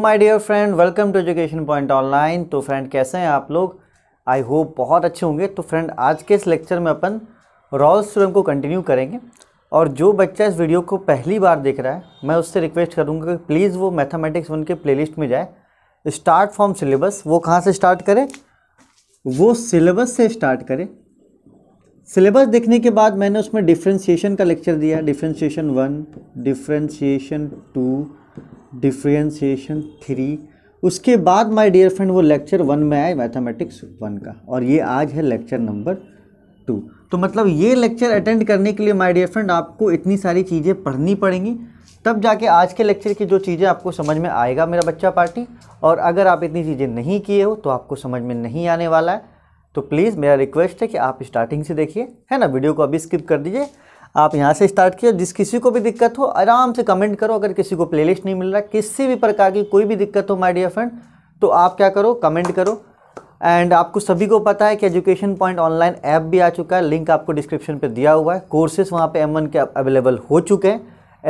my dear friend welcome to education point online तो friend कैसे हैं आप लोग आई होप बहुत अच्छे होंगे तो फ्रेंड आज के इस लेक्चर में अपन रॉल्स थ्योरम को कंटिन्यू करेंगे और जो बच्चा इस वीडियो को पहली बार देख रहा है मैं उससे रिक्वेस्ट करूंगा कि प्लीज़ वो मैथमेटिक्स वन के प्लेलिस्ट में जाए स्टार्ट फ्रॉम सिलेबस वो कहाँ से स्टार्ट करें वो सिलेबस से स्टार्ट करें सिलेबस देखने के बाद मैंने उसमें डिफ्रेंशिएशन का लेक्चर दिया differentiation one differentiation two differentiation three उसके बाद माय डियर फ्रेंड वो लेक्चर वन में आए मैथमेटिक्स वन का और ये आज है लेक्चर नंबर टू तो मतलब ये लेक्चर अटेंड करने के लिए माय डियर फ्रेंड आपको इतनी सारी चीज़ें पढ़नी पड़ेंगी तब जाके आज के लेक्चर की जो चीज़ें आपको समझ में आएगा मेरा बच्चा पार्टी और अगर आप इतनी चीज़ें नहीं किए हो तो आपको समझ में नहीं आने वाला है तो प्लीज़ मेरा रिक्वेस्ट है कि आप स्टार्टिंग से देखिए है ना वीडियो को अभी स्किप कर दीजिए आप यहाँ से स्टार्ट किया जिस किसी को भी दिक्कत हो आराम से कमेंट करो अगर किसी को प्लेलिस्ट नहीं मिल रहा किसी भी प्रकार की कोई भी दिक्कत हो माई डियर फ्रेंड तो आप क्या करो कमेंट करो एंड आपको सभी को पता है कि एजुकेशन पॉइंट ऑनलाइन ऐप भी आ चुका है लिंक आपको डिस्क्रिप्शन पे दिया हुआ है कोर्सेज वहाँ पे एम के अवेलेबल हो चुके हैं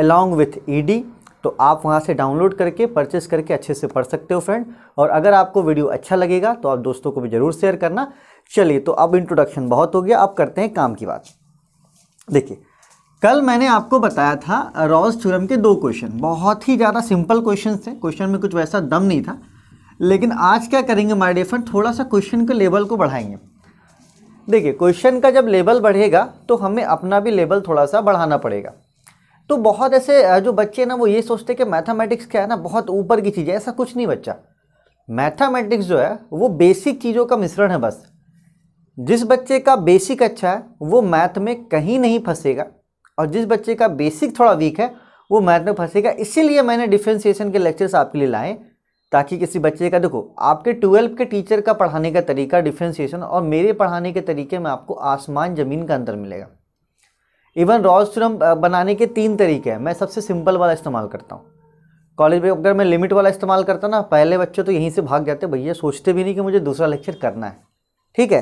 अलॉन्ग विथ ईडी तो आप वहाँ से डाउनलोड करके परचेस करके अच्छे से पढ़ सकते हो फ्रेंड और अगर आपको वीडियो अच्छा लगेगा तो आप दोस्तों को भी ज़रूर शेयर करना चलिए तो अब इंट्रोडक्शन बहुत हो गया अब करते हैं काम की बात देखिए कल मैंने आपको बताया था रॉज थ्योरम के दो क्वेश्चन बहुत ही ज़्यादा सिंपल क्वेश्चन थे क्वेश्चन में कुछ वैसा दम नहीं था लेकिन आज क्या करेंगे माय डियर फ्रेंड थोड़ा सा क्वेश्चन के लेवल को बढ़ाएंगे देखिए क्वेश्चन का जब लेवल बढ़ेगा तो हमें अपना भी लेवल थोड़ा सा बढ़ाना पड़ेगा तो बहुत ऐसे जो बच्चे ना वो ये सोचते कि मैथामेटिक्स क्या है ना बहुत ऊपर की चीज़ है ऐसा कुछ नहीं बच्चा मैथामेटिक्स जो है वो बेसिक चीज़ों का मिश्रण है बस जिस बच्चे का बेसिक अच्छा है वो मैथ में कहीं नहीं फंसेगा और जिस बच्चे का बेसिक थोड़ा वीक है वो मैथ में फंसेगा इसीलिए मैंने डिफ्रेंसिएशन के लेक्चर्स आपके लिए लाए ताकि किसी बच्चे का देखो आपके ट्वेल्व के टीचर का पढ़ाने का तरीका डिफ्रेंसिएशन और मेरे पढ़ाने के तरीके में आपको आसमान ज़मीन का अंतर मिलेगा इवन रॉज थ्योरम बनाने के तीन तरीके हैं मैं सबसे सिंपल वाला इस्तेमाल करता हूँ कॉलेज में अगर मैं लिमिट वाला इस्तेमाल करता ना पहले बच्चे तो यहीं से भाग जाते भैया सोचते भी नहीं कि मुझे दूसरा लेक्चर करना है ठीक है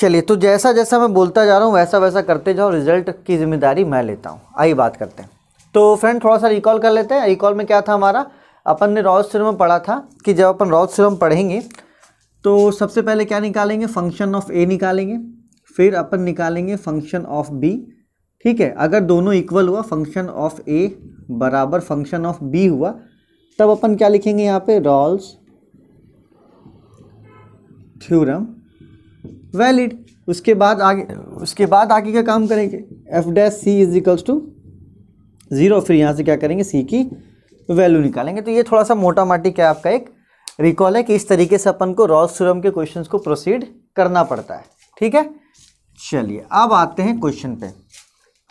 चलिए तो जैसा जैसा मैं बोलता जा रहा हूँ वैसा वैसा करते जाओ रिजल्ट की जिम्मेदारी मैं लेता हूँ आई बात करते हैं तो फ्रेंड थोड़ा सा रिकॉल कर लेते हैं रिकॉल में क्या था हमारा अपन ने रॉज सिरम में पढ़ा था कि जब अपन रॉज सिरम पढ़ेंगे तो सबसे पहले क्या निकालेंगे फंक्शन ऑफ ए निकालेंगे फिर अपन निकालेंगे फंक्शन ऑफ बी ठीक है अगर दोनों इक्वल हुआ फंक्शन ऑफ ए बराबर फंक्शन ऑफ बी हुआ तब अपन क्या लिखेंगे यहाँ पे रॉल्स थ्योरम वैलिड उसके बाद आगे उसके बाद आगे का काम करेंगे f dash c is equals to zero फिर यहाँ से क्या करेंगे सी की वैल्यू निकालेंगे तो ये थोड़ा सा मोटा माटी क्या आपका एक रिकॉल है कि इस तरीके से अपन को रॉस सुरम के क्वेश्चंस को प्रोसीड करना पड़ता है ठीक है चलिए अब आते हैं क्वेश्चन पे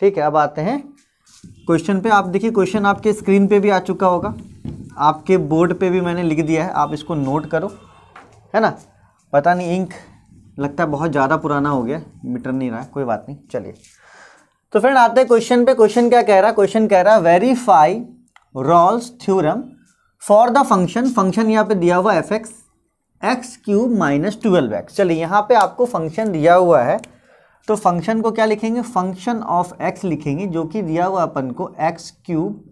ठीक है अब आते हैं क्वेश्चन पे आप देखिए क्वेश्चन आपके स्क्रीन पे भी आ चुका होगा आपके बोर्ड पे भी मैंने लिख दिया है आप इसको नोट करो है ना पता नहीं इंक लगता है बहुत ज़्यादा पुराना हो गया मीटर नहीं रहा कोई बात नहीं चलिए तो फ्रेंड आते हैं क्वेश्चन पे क्वेश्चन क्या कह रहा है क्वेश्चन कह रहा है verify Rolle's theorem for the function function यहाँ पे दिया हुआ f x x cube minus twelve x चलिए यहाँ पे आपको फंक्शन दिया हुआ है तो फंक्शन को क्या लिखेंगे फंक्शन ऑफ एक्स लिखेंगे जो कि दिया हुआ अपन को x cube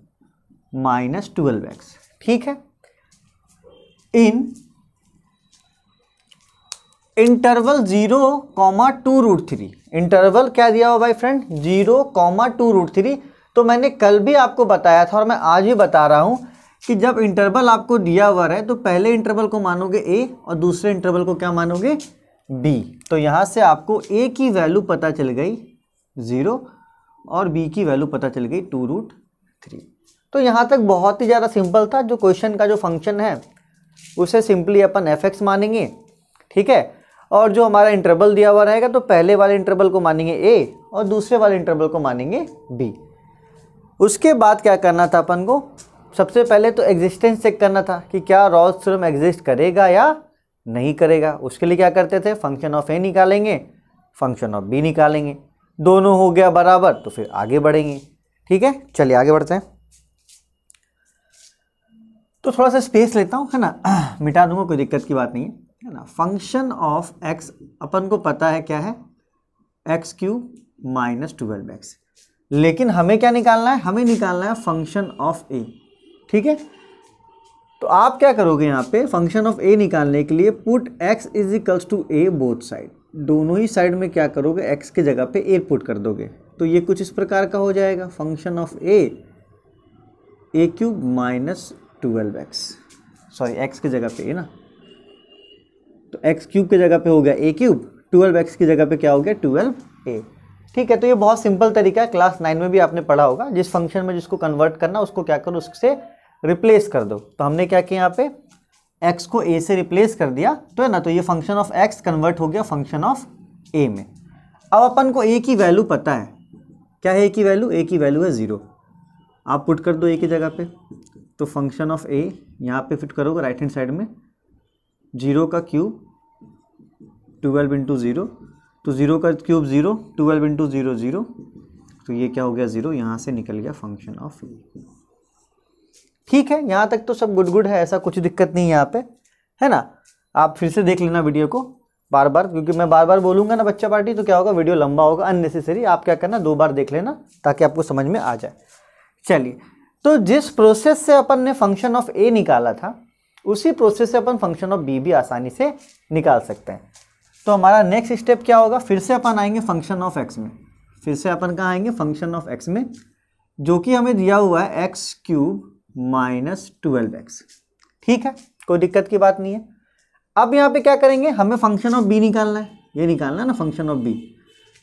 minus twelve x ठीक है in interval zero comma two root three interval क्या दिया हुआ भाई friend zero comma two root three तो मैंने कल भी आपको बताया था और मैं आज भी बता रहा हूँ कि जब इंटरवल आपको दिया हुआ है तो पहले इंटरवल को मानोगे ए और दूसरे इंटरवल को क्या मानोगे बी तो यहाँ से आपको ए की वैल्यू पता चल गई ज़ीरो और बी की वैल्यू पता चल गई टू रूट थ्री तो यहाँ तक बहुत ही ज़्यादा सिंपल था जो क्वेश्चन का जो फंक्शन है उसे सिंपली अपन एफ एक्स मानेंगे ठीक है और जो हमारा इंटरवल दिया हुआ रहेगा तो पहले वाले इंटरवल को मानेंगे ए और दूसरे वाले इंटरवल को मानेंगे बी उसके बाद क्या करना था अपन को सबसे पहले तो एग्जिस्टेंस चेक करना था कि क्या रॉज थ्योरम एग्जिस्ट करेगा या नहीं करेगा उसके लिए क्या करते थे फंक्शन ऑफ ए निकालेंगे फंक्शन ऑफ बी निकालेंगे दोनों हो गया बराबर तो फिर आगे बढ़ेंगे ठीक है चलिए आगे बढ़ते हैं तो थोड़ा सा स्पेस लेता हूँ है ना मिटा दूंगा कोई दिक्कत की बात नहीं है है ना फंक्शन ऑफ एक्स अपन को पता है क्या है x cube minus twelve x लेकिन हमें क्या निकालना है हमें निकालना है फंक्शन ऑफ ए ठीक है तो आप क्या करोगे यहाँ पे फंक्शन ऑफ ए निकालने के लिए put x is equals to a both side दोनों ही साइड में क्या करोगे एक्स के जगह पे ए पुट कर दोगे तो ये कुछ इस प्रकार का हो जाएगा function of a a cube minus twelve x sorry x के जगह पे ए ना तो एक्स क्यूब की जगह पे हो गया ए क्यूब ट्वेल्व एक्स की जगह पे क्या हो गया ट्वेल्व ए ठीक है तो ये बहुत सिंपल तरीका है क्लास नाइन में भी आपने पढ़ा होगा जिस फंक्शन में जिसको कन्वर्ट करना उसको क्या करो उससे रिप्लेस कर दो तो हमने क्या किया यहाँ पे एक्स को ए से रिप्लेस कर दिया तो है ना तो ये फंक्शन ऑफ एक्स कन्वर्ट हो गया फंक्शन ऑफ ए में अब अपन को ए की वैल्यू पता है क्या है ए की वैल्यू ए की वैल्यू है ज़ीरो आप पुट कर दो ए की जगह पे तो फंक्शन ऑफ ए यहाँ पे फिट करोगे राइट हैंड साइड में जीरो का क्यूब ट्वेल्व इंटू ज़ीरो तो ज़ीरो का cube zero twelve into zero zero तो ये क्या हो गया ज़ीरो यहाँ से निकल गया फंक्शन ऑफ ए ठीक है यहाँ तक तो सब गुड गुड है ऐसा कुछ दिक्कत नहीं है यहाँ पे है ना आप फिर से देख लेना वीडियो को बार बार क्योंकि मैं बार बार बोलूँगा ना बच्चा पार्टी तो क्या होगा वीडियो लंबा होगा अननेसेसरी आप क्या करना दो बार देख लेना ताकि आपको समझ में आ जाए चलिए तो जिस प्रोसेस से अपन ने फंक्शन ऑफ ए निकाला था उसी प्रोसेस से अपन फंक्शन ऑफ बी भी आसानी से निकाल सकते हैं तो हमारा नेक्स्ट स्टेप क्या होगा फिर से अपन आएंगे फंक्शन ऑफ एक्स में फिर से अपन कहाँ आएंगे फंक्शन ऑफ एक्स में जो कि हमें दिया हुआ है x cube minus twelve x ठीक है कोई दिक्कत की बात नहीं है अब यहाँ पे क्या करेंगे हमें फंक्शन ऑफ बी निकालना है ये निकालना है ना फंक्शन ऑफ बी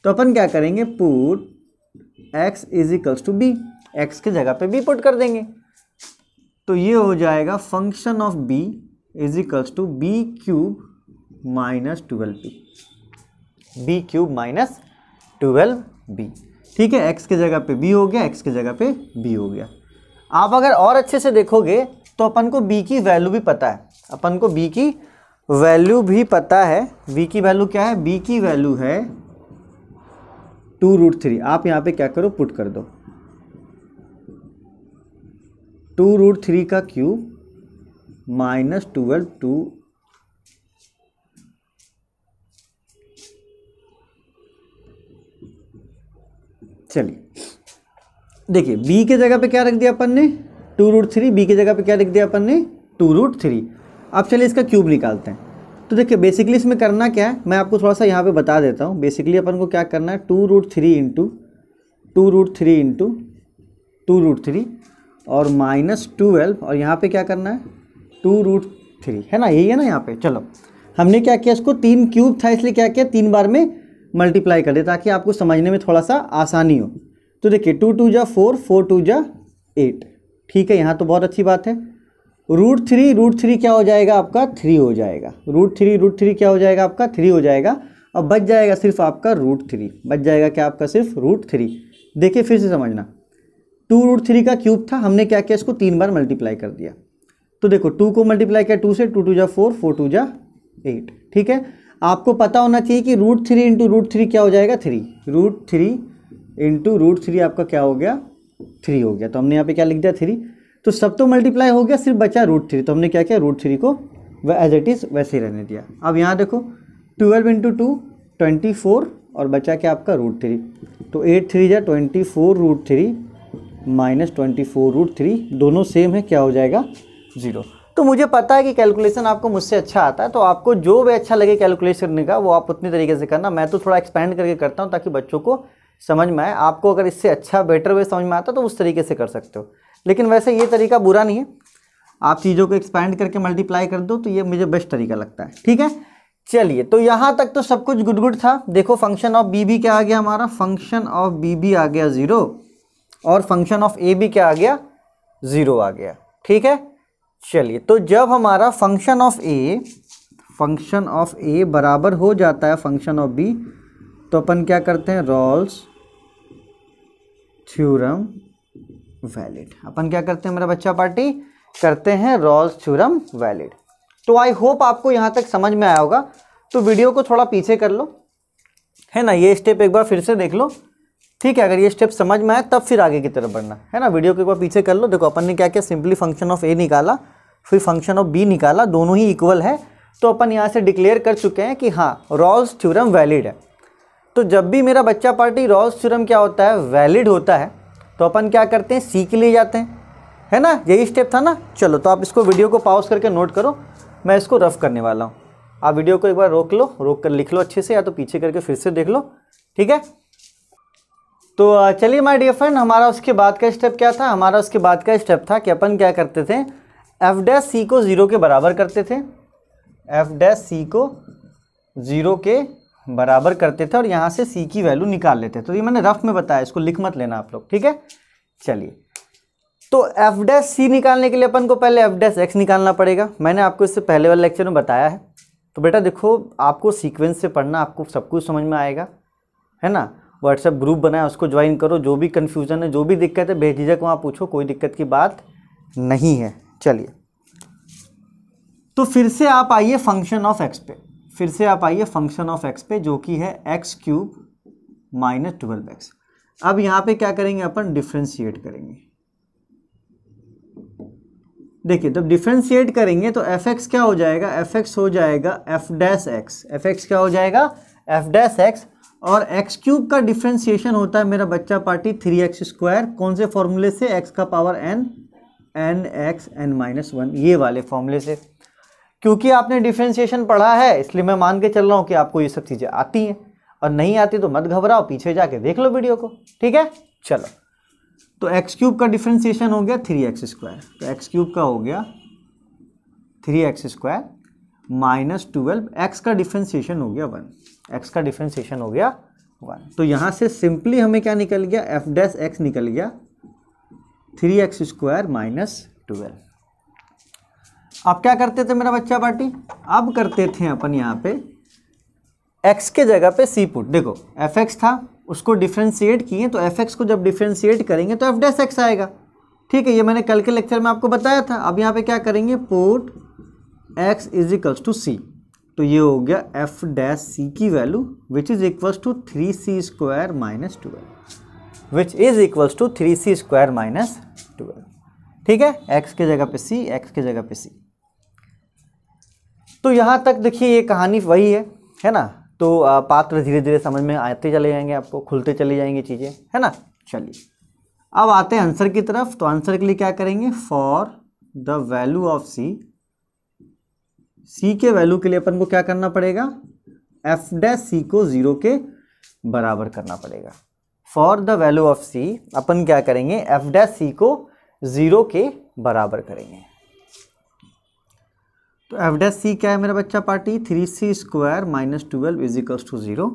तो अपन क्या करेंगे put x is equals to b x की जगह पे बी पुट कर देंगे तो ये हो जाएगा function of b equals to b cube minus twelve b b cube minus twelve b ठीक है एक्स के जगह पे बी हो गया एक्स के जगह पे बी हो गया आप अगर और अच्छे से देखोगे तो अपन को बी की वैल्यू भी पता है अपन को बी की वैल्यू भी पता है बी की वैल्यू क्या है बी की वैल्यू है टू रूट थ्री आप यहाँ पे क्या करो पुट कर दो टू रूट थ्री का क्यूब माइनस ट्वेल्व टू चलिए देखिए बी के जगह पे क्या रख दिया अपन ने टू रूट थ्री बी की जगह पे क्या लिख दिया अपन ने टू रूट थ्री अब चलिए इसका क्यूब निकालते हैं तो देखिए बेसिकली इसमें करना क्या है मैं आपको थोड़ा सा यहाँ पे बता देता हूँ बेसिकली अपन को क्या करना है two root three into two root three into two root three और माइनस ट्वेल्व और यहाँ पे क्या करना है टू रूट थ्री है ना यही है ना यहाँ पे चलो हमने क्या किया इसको तीन क्यूब था इसलिए क्या किया तीन बार में मल्टीप्लाई कर दिया ताकि आपको समझने में थोड़ा सा आसानी हो तो देखिए टू टू जा फोर फोर टू जा एट ठीक है यहाँ तो बहुत अच्छी बात है रूट थ्री रूट थ्री क्या हो जाएगा आपका थ्री हो जाएगा रूट थ्री रूट थ्री क्या हो जाएगा आपका थ्री हो जाएगा और बच जाएगा सिर्फ आपका रूट थ्री बच जाएगा क्या आपका सिर्फ रूट थ्री देखिए फिर से समझना टू रूट थ्री का क्यूब था हमने क्या किया इसको तीन बार मल्टीप्लाई कर दिया तो देखो टू को मल्टीप्लाई किया टू से टू टू जा फोर फोर टू जा एट ठीक है आपको पता होना चाहिए कि root three into root three क्या हो जाएगा three root three into root three आपका क्या हो गया थ्री हो गया तो हमने यहाँ पे क्या लिख दिया थ्री तो सब तो मल्टीप्लाई हो गया सिर्फ बचा रूट थ्री तो हमने क्या किया रूट थ्री को एज इट इज़ वैसे ही रहने दिया अब यहाँ देखो twelve into two twenty four और बचा क्या आपका रूट थ्री तो एट थ्री जा twenty four root three minus twenty four root three दोनों सेम है क्या हो जाएगा ज़ीरो तो मुझे पता है कि कैलकुलेशन आपको मुझसे अच्छा आता है तो आपको जो भी अच्छा लगे कैलकुलेशन करने का वो आप उतनी तरीके से करना मैं तो थोड़ा एक्सपेंड करके करता हूँ ताकि बच्चों को समझ में आए आपको अगर इससे अच्छा बेटर वे समझ में आता तो उस तरीके से कर सकते हो लेकिन वैसे ये तरीका बुरा नहीं है आप चीज़ों को एक्सपेंड करके मल्टीप्लाई कर दो तो ये मुझे बेस्ट तरीका लगता है ठीक है चलिए तो यहाँ तक तो सब कुछ गुड गुड था देखो फंक्शन ऑफ बी बी क्या आ गया हमारा फंक्शन ऑफ बी बी आ गया ज़ीरो और फंक्शन ऑफ ए भी क्या आ गया ज़ीरो आ गया ठीक है चलिए तो जब हमारा function of a function of a बराबर हो जाता है फंक्शन ऑफ बी तो अपन क्या करते हैं रॉल्स थ्योरम वैलिड अपन क्या करते हैं मेरा बच्चा पार्टी करते हैं रॉल्स थ्योरम वैलिड तो आई होप आपको यहां तक समझ में आया होगा तो वीडियो को थोड़ा पीछे कर लो है ना ये स्टेप एक बार फिर से देख लो ठीक है अगर ये स्टेप समझ में आए तब फिर आगे की तरफ बढ़ना है ना वीडियो को एक बार पीछे कर लो देखो अपन ने क्या किया सिंपली फंक्शन ऑफ ए निकाला फिर फंक्शन ऑफ बी निकाला दोनों ही इक्वल है तो अपन यहाँ से डिक्लेयर कर चुके हैं कि हाँ रॉल्स थ्योरम वैलिड है तो जब भी मेरा बच्चा पार्टी रॉल्स थ्योरम क्या होता है वैलिड होता है तो अपन क्या करते हैं सी के लिए जाते हैं है ना यही स्टेप था ना चलो तो आप इसको वीडियो को पॉज करके नोट करो मैं इसको रफ़ करने वाला हूँ आप वीडियो को एक बार रोक लो रोक कर लिख लो अच्छे से या तो पीछे करके फिर से देख लो ठीक है तो चलिए माय डियर फ्रेंड हमारा उसके बाद का स्टेप क्या था हमारा उसके बाद का स्टेप था कि अपन क्या करते थे एफ डैस सी को ज़ीरो के बराबर करते थे एफ डैस सी को ज़ीरो के बराबर करते थे और यहाँ से सी की वैल्यू निकाल लेते तो ये मैंने रफ में बताया इसको लिख मत लेना आप लोग ठीक है चलिए तो एफ डैस सी निकालने के लिए अपन को पहले एफ डैस एक्स निकालना पड़ेगा मैंने आपको इससे पहले वाले लेक्चर में बताया है तो बेटा देखो आपको सीक्वेंस से पढ़ना आपको सब कुछ समझ में आएगा है ना व्हाट्सएप ग्रुप बनाया उसको ज्वाइन करो जो भी कन्फ्यूज़न है जो भी दिक्कत है बेझिझक वहाँ पूछो कोई दिक्कत की बात नहीं है चलिए तो फिर से आप आइए फंक्शन ऑफ एक्स पे फिर से आप आइए फंक्शन ऑफ एक्स पे जो कि है x cube minus twelve x अब यहाँ पे क्या करेंगे अपन डिफ्रेंशिएट करेंगे देखिए जब डिफ्रेंशिएट करेंगे तो एफ एक्स क्या हो जाएगा एफ एक्स हो जाएगा f dash x f x क्या हो जाएगा एफ डैश एक्स और एक्स क्यूब का डिफ्रेंसिएशन होता है मेरा बच्चा पार्टी थ्री एक्स स्क्वायर कौन से फॉर्मूले से एक्स का power n n x n minus one ये वाले फॉर्मूले से क्योंकि आपने डिफ्रेंसिएशन पढ़ा है इसलिए मैं मान के चल रहा हूँ कि आपको ये सब चीज़ें आती हैं और नहीं आती तो मत घबराओ पीछे जाके देख लो वीडियो को ठीक है चलो तो एक्स क्यूब का डिफ्रेंसिएशन हो गया थ्री एक्स स्क्वायर तो एक्स क्यूब का हो गया three x square minus twelve x का डिफ्रेंसिएशन हो गया वन एक्स का डिफ्रेंसिएशन हो गया वन तो यहाँ से सिंपली हमें क्या निकल गया एफ डैश एक्स निकल गया three x square minus twelve अब क्या करते थे मेरा बच्चा पार्टी अब करते थे अपन यहाँ पे एक्स के जगह पे सी पुट देखो एफ एक्स था उसको डिफ्रेंशिएट किए तो एफ एक्स को जब डिफ्रेंशिएट करेंगे तो एफ डैश एक्स आएगा ठीक है ये मैंने कल के लेक्चर में आपको बताया था अब यहाँ पे क्या करेंगे put x equals to c तो ये हो गया एफ डैश सी की value which is equals to three c square minus twelve which is equals to three c square minus twelve ठीक है एक्स के जगह पे सी एक्स के जगह पे सी तो यहाँ तक देखिए ये कहानी वही है है ना तो पात्र धीरे धीरे समझ में आते चले जाएंगे आपको खुलते चले जाएंगे चीज़ें है ना चलिए अब आते हैं आंसर की तरफ तो आंसर के लिए क्या करेंगे for the value of c c के वैल्यू के लिए अपन को क्या करना पड़ेगा एफ डैश सी को जीरो के बराबर करना पड़ेगा for the value of c अपन क्या करेंगे एफ डैश सी को जीरो के बराबर करेंगे तो एफ डैश सी क्या है मेरा बच्चा party three c square minus twelve is equals to zero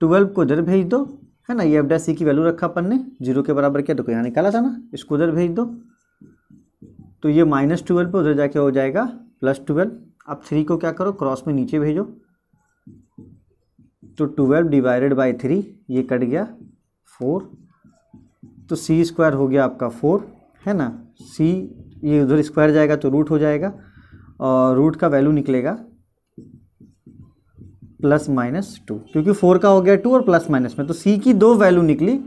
twelve को उधर भेज दो है ना ये एफ डैश सी की वैल्यू रखा अपन ने जीरो के बराबर किया तो यहाँ निकाला था ना इसको उधर भेज दो तो ये माइनस ट्वेल्व पर उधर जाके हो जाएगा प्लस ट्वेल्व अब थ्री को क्या करो क्रॉस में नीचे भेजो तो ट्वेल्व डिवाइडेड बाई थ्री ये कट गया फोर तो सी स्क्वायर हो गया आपका फोर है ना सी ये उधर स्क्वायर जाएगा तो रूट हो जाएगा और रूट का वैल्यू निकलेगा प्लस माइनस टू क्योंकि फोर का हो गया टू और प्लस माइनस में तो सी की दो वैल्यू निकली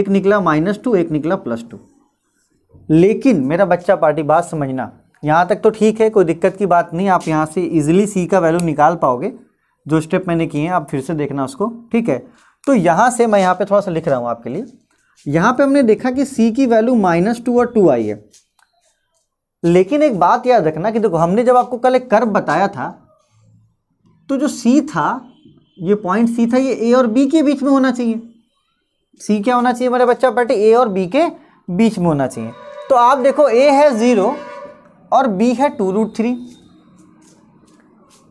एक निकला माइनस टू एक निकला प्लस टू लेकिन मेरा बच्चा पार्टी बात समझना यहाँ तक तो ठीक है कोई दिक्कत की बात नहीं आप यहाँ से इजिली सी का वैल्यू निकाल पाओगे जो स्टेप मैंने किए हैं आप फिर से देखना उसको ठीक है तो यहाँ से मैं यहाँ पे थोड़ा सा लिख रहा हूँ आपके लिए यहाँ पे हमने देखा कि सी की वैल्यू माइनस टू और टू आई है लेकिन एक बात याद रखना कि देखो हमने जब आपको कल एक कर्व बताया था तो जो सी था ये पॉइंट सी था ये ए और बी के बीच में होना चाहिए सी क्या होना चाहिए मेरे बच्चा बैठे ए और बी के बीच में होना चाहिए तो आप देखो ए है ज़ीरो और बी है टू रूट थ्री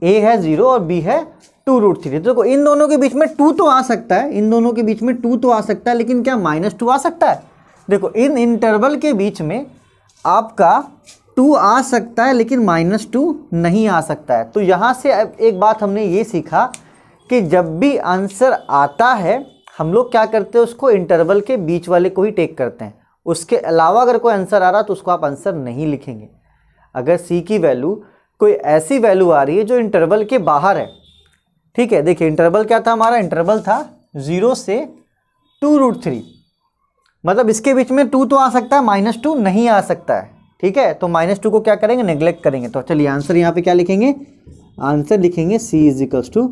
ए है ज़ीरो और बी है टू रूट थ्री देखो इन दोनों के बीच में टू तो आ सकता है इन दोनों के बीच में टू तो आ सकता है लेकिन क्या माइनस टू आ सकता है देखो इन इंटरवल के बीच में आपका टू आ सकता है लेकिन माइनस टू नहीं आ सकता है तो यहाँ से एक बात हमने ये सीखा कि जब भी आंसर आता है हम लोग क्या करते हैं उसको इंटरवल के बीच वाले को ही टेक करते हैं उसके अलावा अगर कोई आंसर आ रहा तो उसको आप आंसर नहीं लिखेंगे अगर सी की वैल्यू कोई ऐसी वैल्यू आ रही है जो इंटरवल के बाहर है ठीक है देखिए इंटरवल क्या था हमारा इंटरवल था ज़ीरो से टू रूट थ्री मतलब इसके बीच में टू तो आ सकता है माइनस टू नहीं आ सकता है ठीक है तो माइनस टू को क्या करेंगे नेग्लेक्ट करेंगे तो चलिए आंसर यहाँ पे क्या लिखेंगे आंसर लिखेंगे सी इजिकल्स टू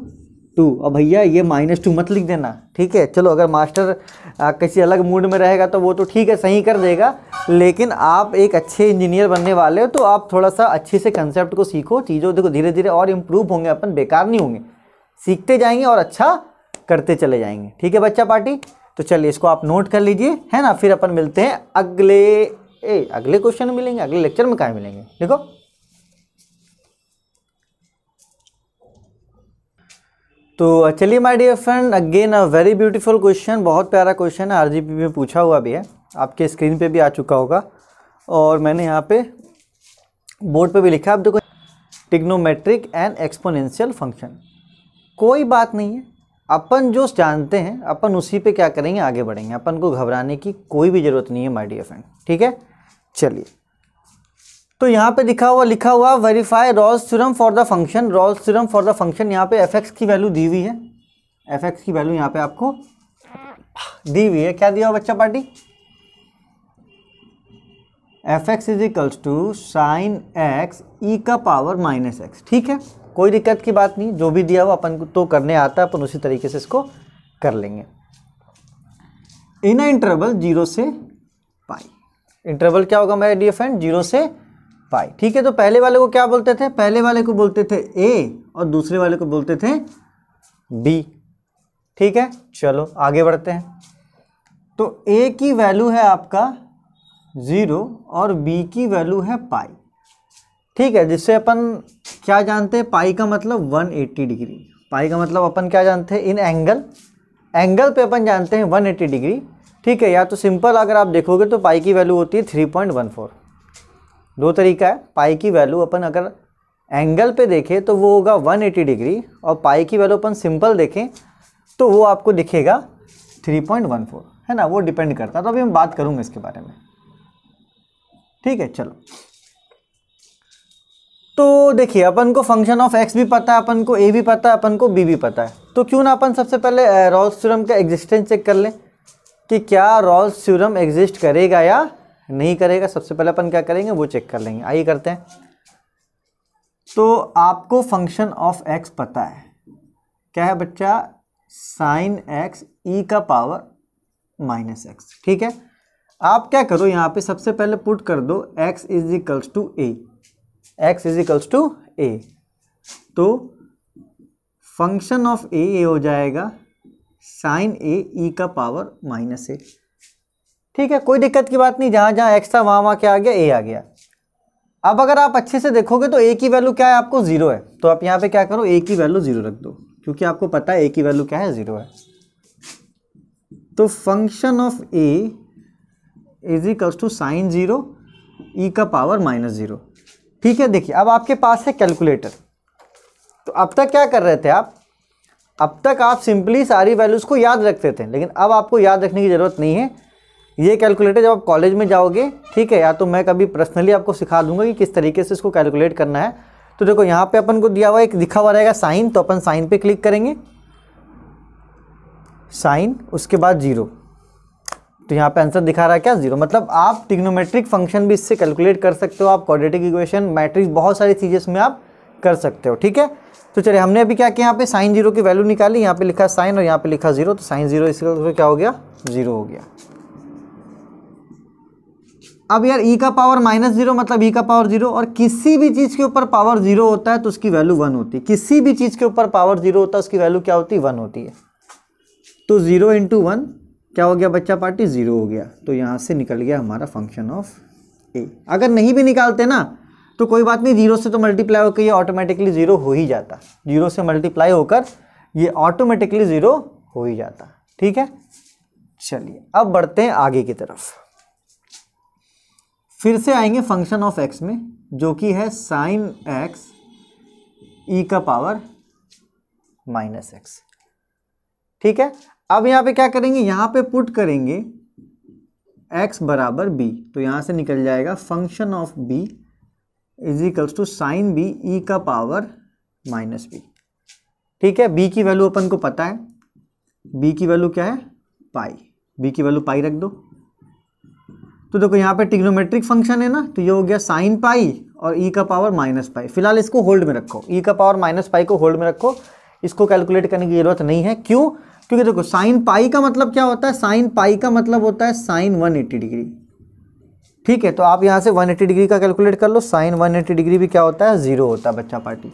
टू और भैया ये माइनस टू मत लिख देना ठीक है चलो अगर मास्टर आ, किसी अलग मूड में रहेगा तो वो तो ठीक है सही कर देगा लेकिन आप एक अच्छे इंजीनियर बनने वाले हो तो आप थोड़ा सा अच्छे से कंसेप्ट को सीखो चीज़ों देखो धीरे धीरे और इम्प्रूव होंगे अपन बेकार नहीं होंगे सीखते जाएंगे और अच्छा करते चले जाएंगे ठीक है बच्चा पार्टी तो चलिए इसको आप नोट कर लीजिए है ना फिर अपन मिलते हैं अगले ए अगले क्वेश्चन में मिलेंगे अगले लेक्चर में कहाँ मिलेंगे देखो तो चलिए my dear friend again a very beautiful question बहुत प्यारा क्वेश्चन है आरजीपी में पूछा हुआ भी है आपके स्क्रीन पे भी आ चुका होगा और मैंने यहाँ पे बोर्ड पे भी लिखा है आप देखो टिग्नोमेट्रिक एंड एक्सपोनेंशियल फंक्शन कोई बात नहीं है अपन जो जानते हैं अपन उसी पे क्या करेंगे आगे बढ़ेंगे अपन को घबराने की कोई भी ज़रूरत नहीं है माई डियर फ्रेंड ठीक है चलिए तो यहाँ पे लिखा हुआ लिखा हुआ verify Rolle theorem for the function Rolle theorem for the function यहाँ पे एफ की वैल्यू दी हुई है एफ की वैल्यू यहाँ पे आपको दी हुई है क्या दिया हुआ बच्चा party f x is equals to sine x e का पावर माइनस एक्स ठीक है कोई दिक्कत की बात नहीं जो भी दिया हुआ अपन को तो करने आता है अपन उसी तरीके से इसको कर लेंगे इन इंटरवल जीरो से पाई इंटरवल क्या होगा मेरा डी एफ एंड जीरो से पाई ठीक है तो पहले वाले को क्या बोलते थे पहले वाले को बोलते थे ए और दूसरे वाले को बोलते थे बी ठीक है चलो आगे बढ़ते हैं तो ए की वैल्यू है आपका ज़ीरो और बी की वैल्यू है पाई ठीक है जिससे अपन क्या जानते हैं पाई का मतलब 180 डिग्री पाई का मतलब अपन क्या जानते हैं इन एंगल एंगल पे अपन जानते हैं 180 डिग्री ठीक है या तो सिंपल अगर आप देखोगे तो पाई की वैल्यू होती है 3.14 दो तरीका है पाई की वैल्यू अपन अगर एंगल पे देखें तो वो होगा 180 डिग्री और पाई की वैल्यू अपन सिंपल देखें तो वो आपको दिखेगा 3.14 है ना वो डिपेंड करता है तो अभी हम बात करूँगा इसके बारे में ठीक है चलो तो देखिए अपन को फंक्शन ऑफ एक्स भी पता है अपन को ए भी पता है अपन को बी भी पता है तो क्यों ना अपन सबसे पहले रॉल्स eh, थ्योरम का एग्जिस्टेंस चेक कर लें कि क्या रॉल्स थ्योरम एग्जिस्ट करेगा या नहीं करेगा सबसे पहले अपन क्या करेंगे वो चेक कर लेंगे आइए करते हैं तो आपको फंक्शन ऑफ एक्स पता है क्या है बच्चा साइन एक्स ई का पावर माइनस एक्स ठीक है आप क्या करो यहाँ पे सबसे पहले पुट कर दो x equals to a x equals to a तो फंक्शन ऑफ ए हो जाएगा साइन ए ई का पावर माइनस ए ठीक है कोई दिक्कत की बात नहीं जहाँ जहाँ एक्स था वहाँ वहाँ क्या आ गया ए आ गया अब अगर आप अच्छे से देखोगे तो ए की वैल्यू क्या है आपको ज़ीरो है तो आप यहाँ पे क्या करो ए की वैल्यू ज़ीरो रख दो क्योंकि आपको पता है ए की वैल्यू क्या है ज़ीरो है तो function of a is equals to sine zero e का पावर माइनस ज़ीरो ठीक है देखिए अब आपके पास है कैलकुलेटर तो अब तक क्या कर रहे थे आप अब तक आप सिंपली सारी वैल्यूज़ को याद रखते थे लेकिन अब आपको याद रखने की ज़रूरत नहीं है ये कैलकुलेटर जब आप कॉलेज में जाओगे ठीक है या तो मैं कभी पर्सनली आपको सिखा दूंगा कि किस तरीके से इसको कैलकुलेट करना है तो देखो यहाँ पे अपन को दिया हुआ एक दिखा हुआ रहेगा साइन तो अपन साइन पे क्लिक करेंगे साइन उसके बाद जीरो तो यहाँ पे आंसर दिखा रहा है क्या जीरो मतलब आप टिग्नोमेट्रिक फंक्शन भी इससे कैलकुलेट कर सकते हो आप क्वाड्रेटिक इक्वेशन मैट्रिक्स बहुत सारी चीज़ें इसमें आप कर सकते हो ठीक है तो चलिए हमने अभी क्या किया यहाँ पे साइन जीरो की वैल्यू निकाली यहाँ पे लिखा साइन और यहाँ पे लिखा जीरो तो साइन जीरो इसका क्या हो गया जीरो हो गया अब यार ई e का पावर माइनस जीरो मतलब ई e का पावर जीरो और किसी भी चीज़ के ऊपर पावर जीरो होता है तो उसकी वैल्यू वन होती है किसी भी चीज़ के ऊपर पावर जीरो होता है उसकी वैल्यू क्या होती है वन होती है तो ज़ीरो इंटू वन क्या हो गया बच्चा पार्टी ज़ीरो हो गया तो यहाँ से निकल गया हमारा फंक्शन ऑफ ए अगर नहीं भी निकालते ना तो कोई बात नहीं जीरो से तो मल्टीप्लाई होकर ये ऑटोमेटिकली ज़ीरो हो ही जाता जीरो से मल्टीप्लाई होकर ये ऑटोमेटिकली ज़ीरो हो ही जाता ठीक है चलिए अब बढ़ते हैं आगे की तरफ फिर से आएंगे फंक्शन ऑफ एक्स में जो कि है साइन एक्स ई का पावर माइनस एक्स ठीक है अब यहाँ पे क्या करेंगे यहाँ पे पुट करेंगे एक्स बराबर बी तो यहाँ से निकल जाएगा function of b is equals to sine b e का पावर माइनस बी ठीक है बी की वैल्यू अपन को पता है बी की वैल्यू क्या है पाई बी की वैल्यू पाई रख दो तो देखो यहाँ पे टिग्नोमेट्रिक फंक्शन है ना तो ये हो गया साइन पाई और ई e का पावर माइनस पाई फिलहाल इसको होल्ड में रखो ई e का पावर माइनस पाई को होल्ड में रखो इसको कैलकुलेट करने की जरूरत नहीं है क्यों क्योंकि देखो साइन पाई का मतलब क्या होता है साइन पाई का मतलब होता है साइन 180 डिग्री ठीक है तो आप यहाँ से 180 डिग्री का कैलकुलेट कर लो साइन 180 डिग्री भी क्या होता है ज़ीरो होता है बच्चा पार्टी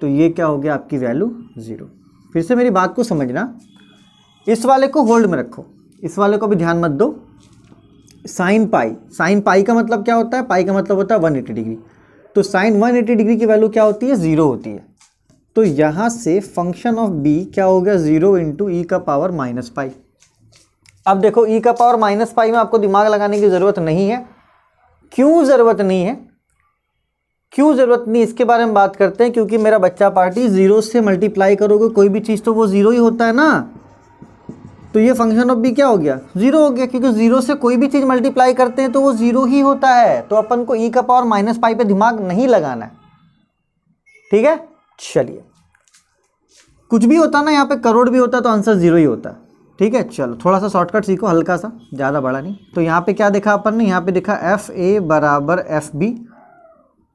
तो ये क्या हो गया आपकी वैल्यू ज़ीरो फिर से मेरी बात को समझना इस वाले को होल्ड में रखो इस वाले को भी ध्यान मत दो साइन पाई साइन पाई का मतलब क्या होता है पाई का मतलब होता है वन एटी डिग्री तो साइन वन एटी डिग्री की वैल्यू क्या होती है ज़ीरो होती है तो यहाँ से फंक्शन ऑफ बी क्या हो गया ज़ीरो इंटू ई का पावर माइनस पाई अब देखो ई का पावर माइनस पाई में आपको दिमाग लगाने की ज़रूरत नहीं है क्यों ज़रूरत नहीं है क्यों ज़रूरत नहीं इसके बारे में बात करते हैं क्योंकि मेरा बच्चा पार्टी ज़ीरो से मल्टीप्लाई करोगे कोई भी चीज़ तो वो ज़ीरो ही होता है ना तो ये फंक्शन ऑफ बी क्या हो गया जीरो हो गया क्योंकि जीरो से कोई भी चीज़ मल्टीप्लाई करते हैं तो वो जीरो ही होता है तो अपन को ई e का पावर माइनस पाई पे दिमाग नहीं लगाना है ठीक है चलिए कुछ भी होता ना यहाँ पे करोड़ भी होता तो आंसर जीरो ही होता ठीक है चलो थोड़ा सा शॉर्टकट सीखो हल्का सा ज़्यादा बड़ा नहीं तो यहाँ पे क्या देखा अपन ने यहाँ पे देखा एफ ए बराबर एफ बी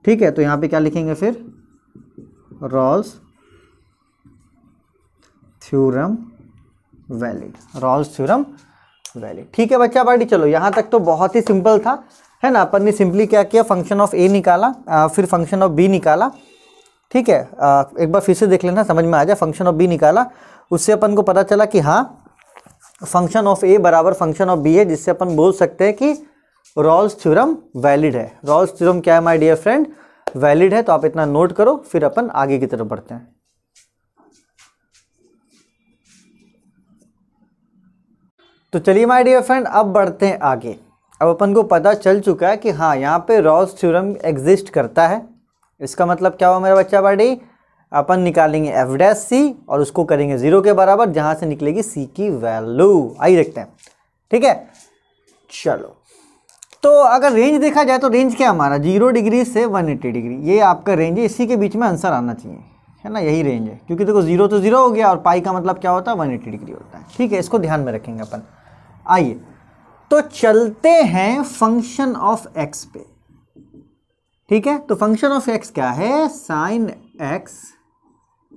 ठीक है तो यहाँ पे क्या लिखेंगे फिर Rolle's theorem valid Rolle's theorem valid ठीक है बच्चा पार्टी चलो यहाँ तक तो बहुत ही सिंपल था है ना अपन ने सिंपली क्या किया फंक्शन ऑफ ए निकाला आ, फिर फंक्शन ऑफ बी निकाला ठीक है आ, एक बार फिर से देख लेना समझ में आ जाए फंक्शन ऑफ बी निकाला उससे अपन को पता चला कि हाँ फंक्शन ऑफ ए बराबर फंक्शन ऑफ बी है जिससे अपन बोल सकते हैं कि रॉल्स थ्योरम वैलिड है रॉल्स थ्योरम क्या है माय डियर फ्रेंड वैलिड है तो आप इतना नोट करो फिर अपन आगे की तरफ बढ़ते हैं तो चलिए माय डियर फ्रेंड अब बढ़ते हैं आगे अब अपन को पता चल चुका है कि हाँ यहाँ पे रॉस थ्योरम एग्जिस्ट करता है इसका मतलब क्या हुआ मेरा बच्चा बाडी अपन निकालेंगे एफ डैस सी और उसको करेंगे ज़ीरो के बराबर जहाँ से निकलेगी सी की वैल्यू आई देखते हैं ठीक है चलो तो अगर रेंज देखा जाए तो रेंज क्या हमारा जीरो डिग्री से वन एट्टी डिग्री ये आपका रेंज है इसी के बीच में आंसर आना चाहिए है ना यही रेंज है क्योंकि देखो जीरो तो जीरो हो गया और पाई का मतलब क्या होता है वन एट्टी डिग्री होता है ठीक है इसको ध्यान में रखेंगे अपन आइए तो चलते हैं फंक्शन ऑफ एक्स पे ठीक है तो फंक्शन ऑफ एक्स क्या है साइन एक्स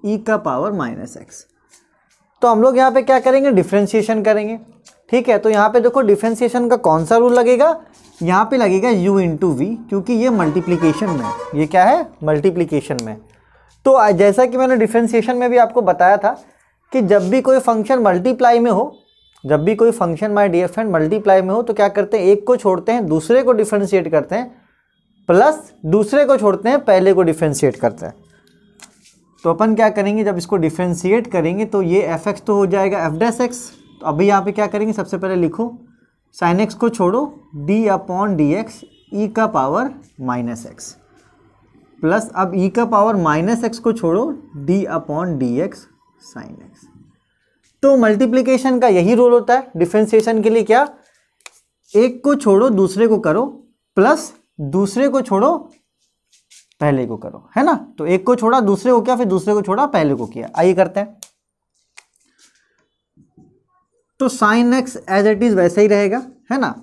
ई का पावर माइनस एक्स तो हम लोग यहाँ पे क्या करेंगे डिफ्रेंशिएशन करेंगे ठीक है तो यहाँ पे देखो डिफ्रेंशिएशन का कौन सा रूल लगेगा यहाँ पे लगेगा u इंटू वी क्योंकि ये मल्टीप्लीकेशन में ये क्या है मल्टीप्लीकेशन में तो जैसा कि मैंने डिफ्रेंशिएशन में भी आपको बताया था कि जब भी कोई फंक्शन मल्टीप्लाई में हो जब भी कोई function my d f and multiply में हो तो क्या करते हैं एक को छोड़ते हैं दूसरे को डिफ्रेंशिएट करते हैं प्लस दूसरे को छोड़ते हैं पहले को डिफ्रेंशिएट करते हैं तो अपन क्या करेंगे जब इसको डिफ्रेंशिएट करेंगे तो ये एफ एक्स तो हो जाएगा एफ डैस एक्स तो अभी यहाँ पे क्या करेंगे सबसे पहले लिखो साइन एक्स को छोड़ो d upon d x e का पावर माइनस एक्स प्लस अब ई e का पावर माइनस एक्स को छोड़ो d upon d x sine x तो मल्टीप्लीकेशन का यही रोल होता है डिफ्रेंसिएशन के लिए क्या एक को छोड़ो दूसरे को करो प्लस दूसरे को छोड़ो पहले को करो है ना तो एक को छोड़ा दूसरे को किया फिर दूसरे को छोड़ा पहले को किया आइए करते हैं तो sine x as it is वैसे ही रहेगा है ना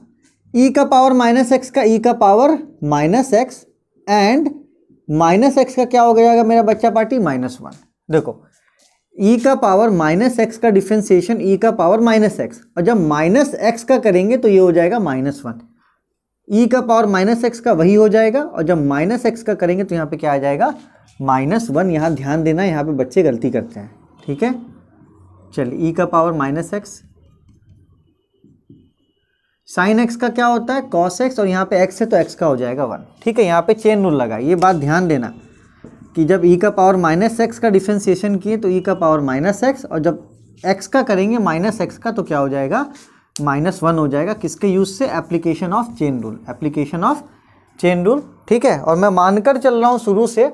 ई e का पावर माइनस एक्स का ई e का power minus x and minus x का क्या हो गया मेरा बच्चा पार्टी माइनस वन देखो ई e का पावर माइनस एक्स का डिफ्रेंसिएशन ई e का पावर माइनस एक्स और जब माइनस एक्स का करेंगे तो ये हो जाएगा माइनस वन ई का पावर माइनस एक्स का वही हो जाएगा और जब माइनस एक्स का करेंगे तो यहाँ पे क्या आ जाएगा माइनस वन यहाँ ध्यान देना यहाँ पे बच्चे गलती करते हैं ठीक है चलिए ई e का power minus x sine x का क्या होता है कॉस एक्स और यहाँ पे एक्स है तो एक्स का हो जाएगा वन ठीक है यहाँ पे चेन रूल लगा ये बात ध्यान देना कि जब ई e का पावर माइनस एक्स का डिफ्रेंसिएशन किए तो ई e का पावर माइनस एक्स और जब एक्स का करेंगे माइनस एक्स का तो क्या हो जाएगा माइनस वन हो जाएगा किसके यूज़ से application of chain rule application of chain rule ठीक है और मैं मानकर चल रहा हूँ शुरू से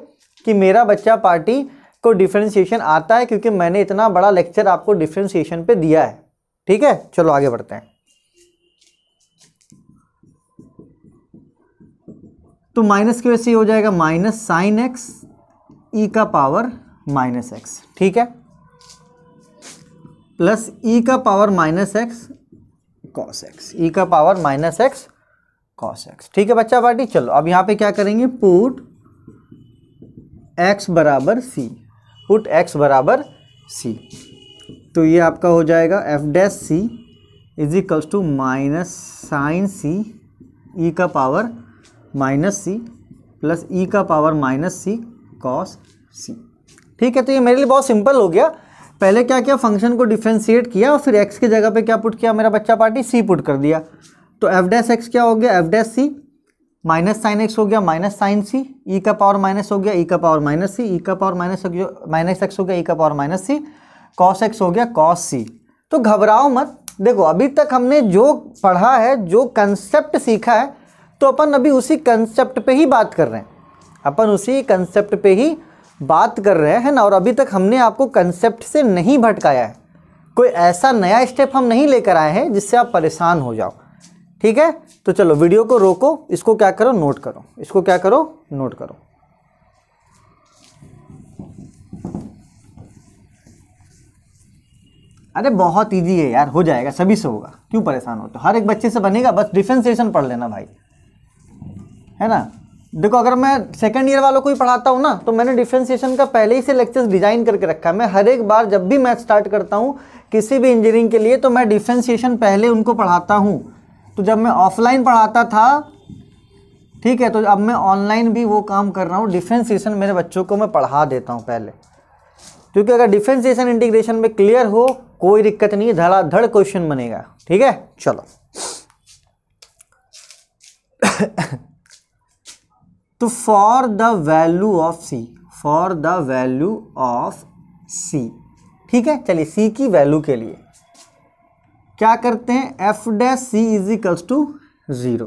कि मेरा बच्चा पार्टी को डिफ्रेंशिएशन आता है क्योंकि मैंने इतना बड़ा लेक्चर आपको डिफ्रेंशिएशन पर दिया है ठीक है चलो आगे बढ़ते हैं तो माइनस की वजह से हो जाएगा minus sine x e e का पावर माइनस एक्स ठीक है प्लस ई e का power minus x cos x e का power minus x cos x ठीक है बच्चा पार्टी चलो अब यहाँ पे क्या करेंगे पुट एक्स बराबर सी पुट एक्स बराबर सी तो ये आपका हो जाएगा f dash c is equals to minus sine सी ई का power minus c plus e का power minus c cos c ठीक है तो ये मेरे लिए बहुत सिंपल हो गया पहले क्या किया फंक्शन को डिफ्रेंशिएट किया और फिर एक्स की जगह पे क्या पुट किया मेरा बच्चा पार्टी सी पुट कर दिया तो एफ डैस एक्स क्या हो गया f dash c minus sine x हो गया माइनस साइन सी ई का पावर माइनस हो गया ई e का पावर माइनस सी ई का पावर माइनस माइनस एक्स हो गया ई का power minus c cos x हो गया e कॉस सी तो घबराओ मत देखो अभी तक हमने जो पढ़ा है जो कंसेप्ट सीखा है तो अपन अभी उसी कंसेप्ट पे ही बात कर रहे हैं अपन उसी कंसेप्ट पे ही बात कर रहे हैं ना और अभी तक हमने आपको कंसेप्ट से नहीं भटकाया है कोई ऐसा नया स्टेप हम नहीं लेकर आए हैं जिससे आप परेशान हो जाओ ठीक है तो चलो वीडियो को रोको इसको क्या करो नोट करो इसको क्या करो नोट करो अरे बहुत इजी है यार हो जाएगा सभी से होगा क्यों परेशान हो तो हर एक बच्चे से बनेगा बस डिफेंसिएशन पढ़ लेना भाई है ना देखो अगर मैं सेकेंड ईयर वालों को ही पढ़ाता हूँ ना तो मैंने डिफ्रेंसिएशन का पहले ही से लेक्चर्स डिजाइन करके रखा है मैं हर एक बार जब भी मैथ स्टार्ट करता हूँ किसी भी इंजीनियरिंग के लिए तो मैं डिफ्रेंसिएशन पहले उनको पढ़ाता हूँ तो जब मैं ऑफलाइन पढ़ाता था ठीक है तो अब मैं ऑनलाइन भी वो काम कर रहा हूँ डिफ्रेंसिएशन मेरे बच्चों को मैं पढ़ा देता हूँ पहले क्योंकि अगर डिफ्रेंसिएशन इंटीग्रेशन में क्लियर हो कोई दिक्कत नहीं धड़ाधड़ क्वेश्चन बनेगा ठीक है चलो तो for the value of c for the value of c ठीक है चलिए सी की वैल्यू के लिए क्या करते हैं f dash c is equals to zero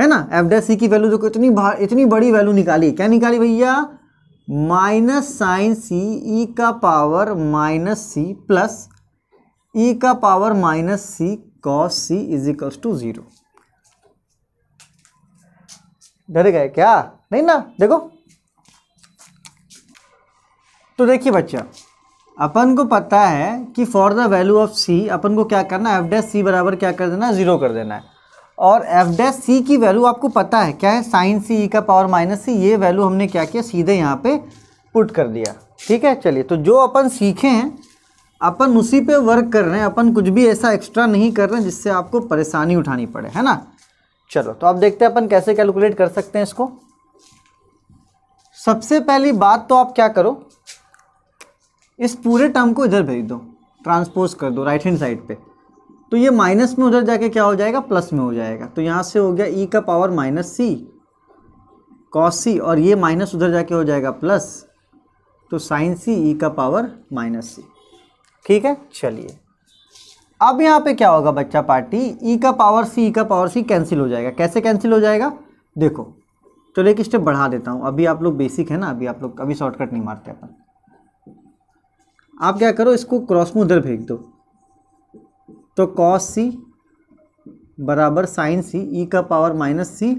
है ना एफ डैश सी की वैल्यू देखो इतनी इतनी बड़ी वैल्यू निकाली क्या निकाली भैया माइनस साइन सी ई का power minus c plus e का power minus c cos c is equals to zero डर गए क्या नहीं ना देखो तो देखिए बच्चा अपन को पता है कि for the value of c अपन को क्या करना है एफ डे सी बराबर क्या कर देना है ज़ीरो कर देना है और एफ डे सी की वैल्यू आपको पता है क्या है साइन सी ई का पावर माइनस सी ये वैल्यू हमने क्या किया सीधे यहाँ पे पुट कर दिया ठीक है चलिए तो जो अपन सीखे हैं अपन उसी पे वर्क कर रहे हैं अपन कुछ भी ऐसा एक्स्ट्रा नहीं कर रहे हैं जिससे आपको परेशानी उठानी पड़े है ना चलो तो आप देखते हैं अपन कैसे कैलकुलेट कर सकते हैं इसको सबसे पहली बात तो आप क्या करो इस पूरे टर्म को इधर भेज दो ट्रांसपोज कर दो राइट हैंड साइड पे तो ये माइनस में उधर जाके क्या हो जाएगा प्लस में हो जाएगा तो यहाँ से हो गया ई e का power minus c cos c और ये माइनस उधर जाके हो जाएगा प्लस तो साइन सी ई का पावर माइनस सी ठीक है चलिए अब यहाँ पे क्या होगा बच्चा पार्टी ई e का पावर सी ई का पावर सी कैंसिल हो जाएगा कैसे कैंसिल हो जाएगा देखो चलो एक स्टेप बढ़ा देता हूँ अभी आप लोग बेसिक है ना अभी आप लोग अभी शॉर्टकट नहीं मारते अपन आप क्या करो इसको क्रॉस में उधर फेंक दो तो कॉस सी बराबर साइन सी ई का power minus C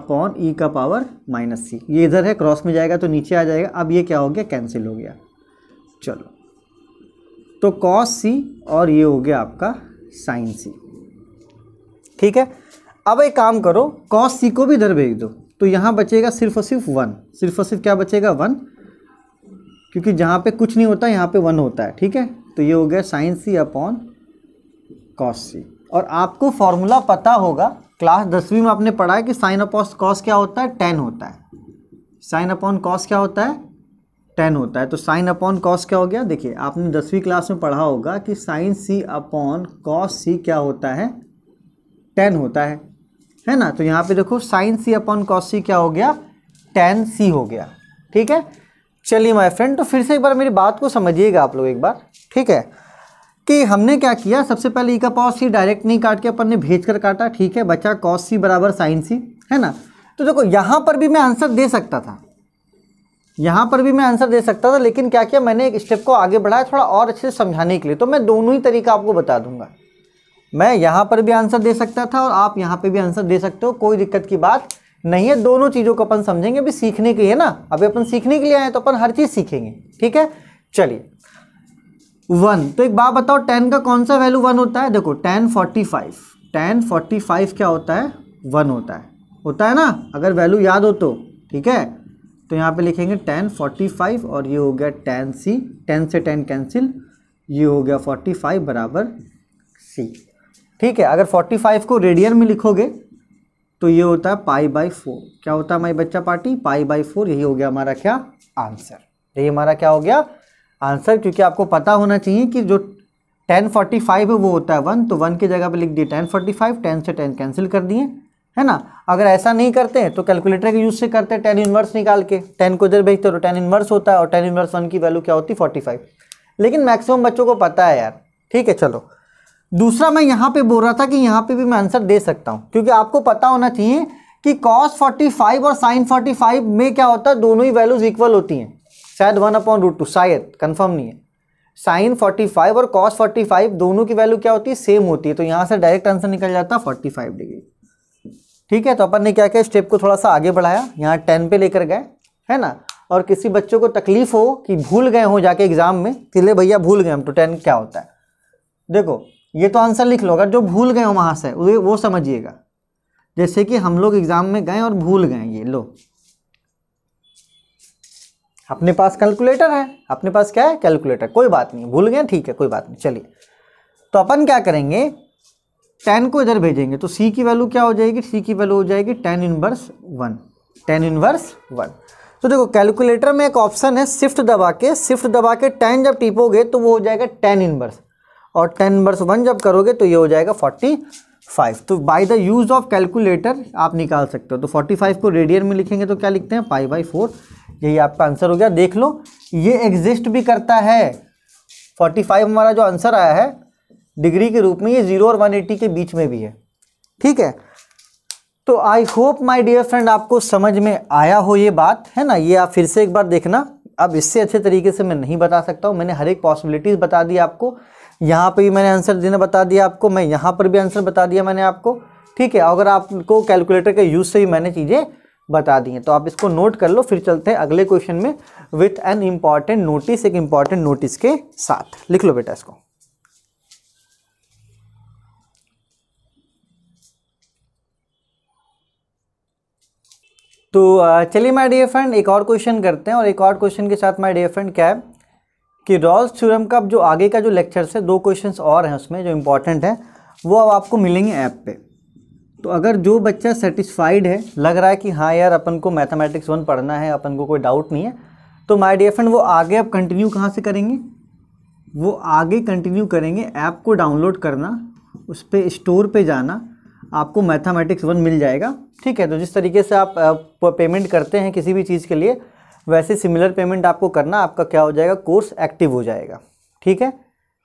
upon E का पावर माइनस सी ये इधर है क्रॉस में जाएगा तो नीचे आ जाएगा अब ये क्या हो गया कैंसिल हो गया चलो तो कॉस सी और ये हो गया आपका साइन सी ठीक है अब एक काम करो कॉस सी को भी इधर भेज दो तो यहाँ बचेगा सिर्फ और सिर्फ वन सिर्फ और सिर्फ क्या बचेगा वन क्योंकि जहाँ पे कुछ नहीं होता यहाँ पे वन होता है ठीक है तो ये हो गया sine c upon cos c और आपको फॉर्मूला पता होगा क्लास दसवीं में आपने पढ़ा है कि साइन अपॉन कॉस क्या होता है टेन होता है साइन अपॉन कॉस क्या होता है टेन होता है तो साइन अपॉन कॉस क्या हो गया देखिए आपने दसवीं क्लास में पढ़ा होगा कि sine c upon cos c क्या होता है टेन होता है है ना तो यहाँ पे देखो sine c upon cos c क्या हो गया टेन सी हो गया ठीक है चलिए माय फ्रेंड तो फिर से एक बार मेरी बात को समझिएगा आप लोग एक बार ठीक है कि हमने क्या किया सबसे पहले ई e का पॉस सी डायरेक्ट नहीं काट के अपन ने भेज कर काटा ठीक है बच्चा कॉस सी बराबर साइन सी है ना तो देखो यहाँ पर भी मैं आंसर दे सकता था यहाँ पर भी मैं आंसर दे सकता था लेकिन क्या किया मैंने एक स्टेप को आगे बढ़ाया थोड़ा और अच्छे से समझाने के लिए तो मैं दोनों ही तरीका आपको बता दूंगा मैं यहाँ पर भी आंसर दे सकता था और आप यहाँ पर भी आंसर दे सकते हो कोई दिक्कत की बात नहीं है दोनों चीज़ों को अपन समझेंगे अभी सीखने के लिए ना अभी अपन सीखने के लिए आए तो अपन हर चीज़ सीखेंगे ठीक है चलिए वन तो एक बात बताओ टेन का कौन सा वैल्यू वन होता है देखो tan forty five tan forty five क्या होता है वन होता है होता है ना अगर वैल्यू याद हो तो ठीक है तो यहाँ पे लिखेंगे टेन फोर्टी फाइव और ये हो गया टेन सी टेन से टेन कैंसिल ये हो गया फोर्टी फाइव बराबर सी ठीक है अगर फोर्टी फाइव को रेडियन में लिखोगे तो ये होता है पाई बाई फोर क्या होता है हमारी बच्चा पार्टी पाई बाई फोर यही हो गया हमारा क्या आंसर यही हमारा क्या हो गया आंसर क्योंकि आपको पता होना चाहिए कि जो टेन फोर्टी फाइव है वो होता है वन तो वन की जगह पर लिख दिए टेन फोर्टी फाइव टेन से टेन कैंसिल कर दिए है ना अगर ऐसा नहीं करते तो कैलकुलेटर के यूज से करते हैं टेन इनवर्स निकाल के टेन को इधर भेजते तो टेन इनवर्स होता है और टेन इनवर्स वन की वैल्यू क्या होती है फोर्टी फाइव लेकिन मैक्सिमम बच्चों को पता है यार ठीक है चलो दूसरा मैं यहाँ पे बोल रहा था कि यहाँ पे भी मैं आंसर दे सकता हूँ क्योंकि आपको पता होना चाहिए कि कॉस 45 और साइन 45 में क्या होता है दोनों ही वैल्यूज इक्वल होती हैं शायद वन अपॉन रूट टू शायद कन्फर्म नहीं है साइन 45 और कॉस 45 दोनों की वैल्यू क्या होती है सेम होती है तो यहाँ से डायरेक्ट आंसर निकल जाता है फाइव डिग्री ठीक है तो अपन ने क्या किया स्टेप को थोड़ा सा आगे बढ़ाया यहाँ टेन पे लेकर गए है ना और किसी बच्चों को तकलीफ हो कि भूल गए हो जाके एग्जाम में इसलिए भैया भूल गए हम तो टेन क्या होता है देखो ये तो आंसर लिख लो अगर जो भूल गए हो वहाँ से वो समझिएगा जैसे कि हम लोग एग्जाम में गए और भूल गए ये लो अपने पास कैलकुलेटर है अपने पास क्या है कैलकुलेटर कोई बात नहीं भूल गए ठीक है कोई बात नहीं चलिए तो अपन क्या करेंगे टेन को इधर भेजेंगे तो सी की वैल्यू क्या हो जाएगी सी की वैल्यू हो जाएगी tan inverse one tan inverse one तो देखो कैलकुलेटर में एक ऑप्शन है शिफ्ट दबा के शिफ्ट दबा के टेन जब टिपोगे तो वो हो जाएगा टेन इनवर्स और टेन इनवर्स वन जब करोगे तो ये हो जाएगा फोर्टी फाइव तो by the use of calculator आप निकाल सकते हो तो फोर्टी फाइव को रेडियन में लिखेंगे तो क्या लिखते हैं पाई बाई फोर यही आपका आंसर हो गया देख लो ये एग्जिस्ट भी करता है फोर्टी फाइव हमारा जो आंसर आया है डिग्री के रूप में ये जीरो और वन एट्टी के बीच में भी है ठीक है तो I hope my dear friend आपको समझ में आया हो ये बात है ना ये आप फिर से एक बार देखना अब इससे अच्छे तरीके से मैं नहीं बता सकता हूँ मैंने हर एक पॉसिबिलिटीज़ बता दी आपको यहाँ पर भी मैंने आंसर देना बता दिया आपको मैं यहाँ पर भी आंसर बता दिया मैंने आपको ठीक है अगर आपको कैलकुलेटर के यूज़ से भी मैंने चीज़ें बता दी हैं तो आप इसको नोट कर लो फिर चलते हैं अगले क्वेश्चन में विथ एन इम्पॉर्टेंट नोटिस एक इम्पॉर्टेंट नोटिस के साथ लिख लो बेटा इसको तो चलिए माय डियर फ्रेंड एक और क्वेश्चन करते हैं और एक और क्वेश्चन के साथ माय डियर फ्रेंड क्या है कि रॉल्स थ्योरम का जो आगे का जो लेक्चर है दो क्वेश्चन और हैं उसमें जो इम्पोर्टेंट है वो अब आपको मिलेंगे ऐप पे तो अगर जो बच्चा सेटिस्फाइड है लग रहा है कि हाँ यार अपन को मैथमेटिक्स वन पढ़ना है अपन को कोई डाउट नहीं है तो माय डियर फ्रेंड वो आगे आप कंटिन्यू कहाँ से करेंगे वो आगे कंटिन्यू करेंगे ऐप को डाउनलोड करना उस पर स्टोर पे जाना आपको मैथामेटिक्स वन मिल जाएगा ठीक है तो जिस तरीके से आप पेमेंट करते हैं किसी भी चीज़ के लिए वैसे सिमिलर पेमेंट आपको करना आपका क्या हो जाएगा कोर्स एक्टिव हो जाएगा ठीक है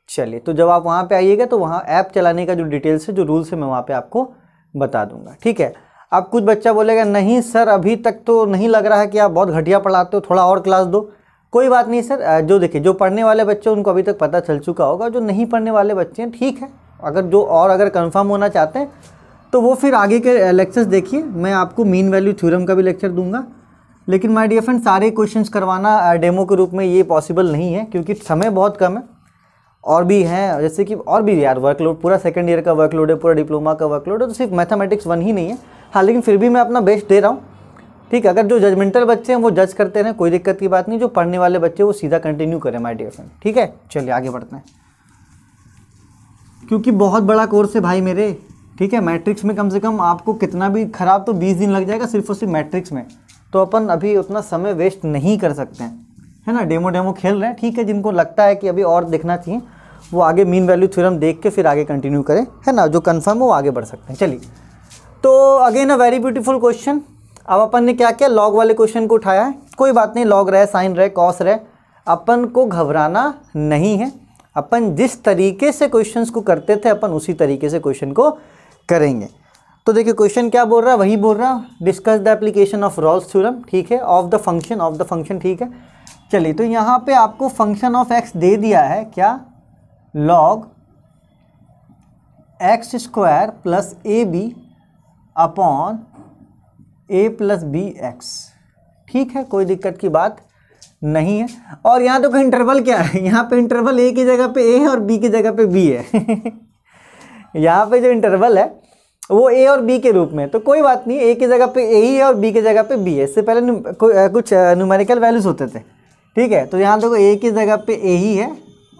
चलिए तो जब आप वहाँ पे आइएगा तो वहाँ ऐप चलाने का जो डिटेल्स है जो रूल्स है मैं वहाँ पे आपको बता दूंगा ठीक है अब कुछ बच्चा बोलेगा नहीं सर अभी तक तो नहीं लग रहा है कि आप बहुत घटिया पढ़ाते हो थोड़ा और क्लास दो कोई बात नहीं सर जो देखिए जो पढ़ने वाले बच्चे उनको अभी तक पता चल चुका होगा जो नहीं पढ़ने वाले बच्चे हैं ठीक है अगर जो और अगर कन्फर्म होना चाहते हैं तो वो फिर आगे के लेक्चर्स देखिए मैं आपको मीन वैल्यू थ्योरम का भी लेक्चर दूंगा लेकिन माय डियर फ्रेंड सारे क्वेश्चंस करवाना डेमो के रूप में ये पॉसिबल नहीं है क्योंकि समय बहुत कम है और भी हैं जैसे कि और भी यार वर्कलोड पूरा सेकेंड ईयर का वर्कलोड है पूरा डिप्लोमा का वर्कलोड है तो सिर्फ मैथमेटिक्स वन ही नहीं है हाँ लेकिन फिर भी मैं अपना बेस्ट दे रहा हूँ ठीक है अगर जो जजमेंटल बच्चे हैं वो जज करते रहें कोई दिक्कत की बात नहीं जो पढ़ने वाले बच्चे वो सीधा कंटिन्यू करें माई डियर फ्रेंड ठीक है चलिए आगे बढ़ते हैं क्योंकि बहुत बड़ा कोर्स है भाई मेरे ठीक है मैट्रिक्स में कम से कम आपको कितना भी खराब तो बीस दिन लग जाएगा सिर्फ और सिर्फ मैट्रिक्स में तो अपन अभी उतना समय वेस्ट नहीं कर सकते हैं है ना डेमो डेमो खेल रहे हैं ठीक है जिनको लगता है कि अभी और देखना चाहिए वो आगे मीन वैल्यू थ्योरम देख के फिर आगे कंटिन्यू करें है ना जो कन्फर्म हो वो आगे बढ़ सकते हैं चलिए तो again a very beautiful question अब अपन ने क्या किया लॉग वाले क्वेश्चन को उठाया है कोई बात नहीं लॉग रहे साइन रहे कॉस रहे अपन को घबराना नहीं है अपन जिस तरीके से क्वेश्चंस को करते थे अपन उसी तरीके से क्वेश्चन को करेंगे तो देखिए क्वेश्चन क्या बोल रहा है वही बोल रहा discuss the application of Rolle's theorem ठीक है of the function of the function ठीक है चलिए तो यहाँ पे आपको फंक्शन ऑफ एक्स दे दिया है क्या log x square plus a b upon a plus b x ठीक है कोई दिक्कत की बात नहीं है और यहाँ तो कहीं इंटरवल क्या है यहाँ पे इंटरवल ए की जगह पे ए है और बी की जगह पे बी है यहाँ पे जो इंटरवल है वो ए और बी के रूप में तो कोई बात नहीं ए की जगह पे ए ही है और बी की जगह पे बी है इससे पहले कुछ न्यूमेरिकल वैल्यूज़ होते थे ठीक है तो यहाँ देखो ए की जगह पे ए ही है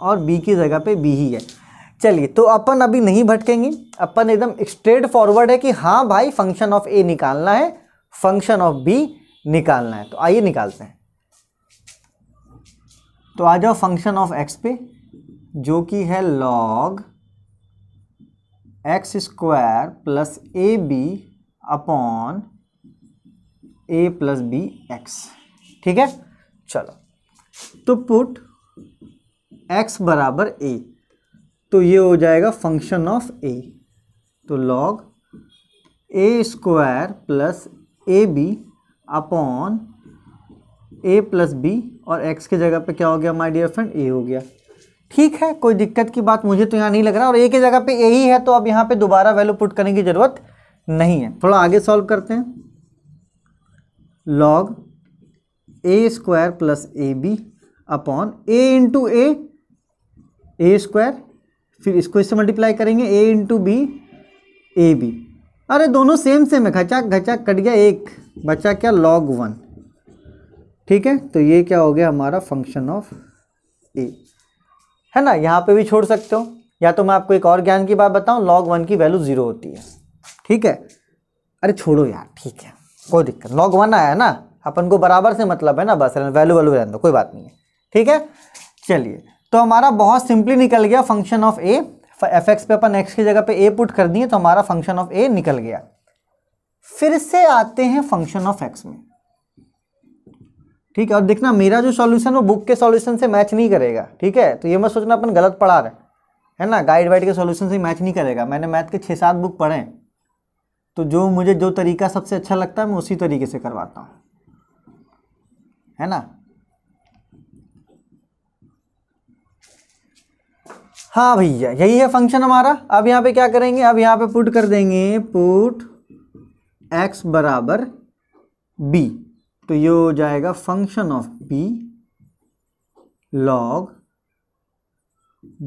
और बी की जगह पे बी ही है चलिए तो अपन अभी नहीं भटकेंगे अपन एकदम स्ट्रेट फॉरवर्ड है कि हाँ भाई फंक्शन ऑफ ए निकालना है फंक्शन ऑफ बी निकालना है तो आइए निकालते हैं तो आ जाओ फंक्शन ऑफ एक्स पे जो कि है log x square plus a b upon a plus b x ठीक है चलो तो पुट एक्स बराबर ए तो ये हो जाएगा फंक्शन ऑफ ए तो log a square plus a b upon a plus b और एक्स की जगह पे क्या हो गया माय डियर फ्रेंड ए हो गया ठीक है कोई दिक्कत की बात मुझे तो यहाँ नहीं लग रहा और एक ही जगह पे ही है तो अब यहाँ पे दोबारा वैल्यू पुट करने की ज़रूरत नहीं है थोड़ा आगे सॉल्व करते हैं log a square plus a b upon a into a a square फिर इसको इससे मल्टीप्लाई करेंगे a into b a b अरे दोनों सेम सेम है घचाक घचाक कट गया एक बचा क्या लॉग वन ठीक है तो ये क्या हो गया हमारा फंक्शन ऑफ ए है ना यहाँ पे भी छोड़ सकते हो या तो मैं आपको एक और ज्ञान की बात बताऊँ लॉग वन की वैल्यू ज़ीरो होती है ठीक है अरे छोड़ो यार ठीक है कोई दिक्कत लॉग वन आया ना अपन को बराबर से मतलब है ना बस वैल्यू वैल्यू रहने दो कोई बात नहीं है ठीक है चलिए तो हमारा बहुत सिंपली निकल गया function of a f x पे अपन एक्स की जगह पे ए पुट कर दिए तो हमारा फंक्शन ऑफ ए निकल गया फिर से आते हैं फंक्शन ऑफ एक्स में ठीक है और देखना मेरा जो सॉल्यूशन वो बुक के सॉल्यूशन से मैच नहीं करेगा ठीक है तो ये मत सोचना अपन गलत पढ़ा रहे है ना गाइड वाइड के सॉल्यूशन से मैच नहीं करेगा मैंने मैथ के छः सात बुक पढ़े हैं तो जो मुझे जो तरीका सबसे अच्छा लगता है मैं उसी तरीके से करवाता हूँ है ना हाँ भैया यही है फंक्शन हमारा अब यहाँ पे क्या करेंगे अब यहाँ पे पुट कर देंगे पुट एक्स बराबर बी तो ये हो जाएगा function of b log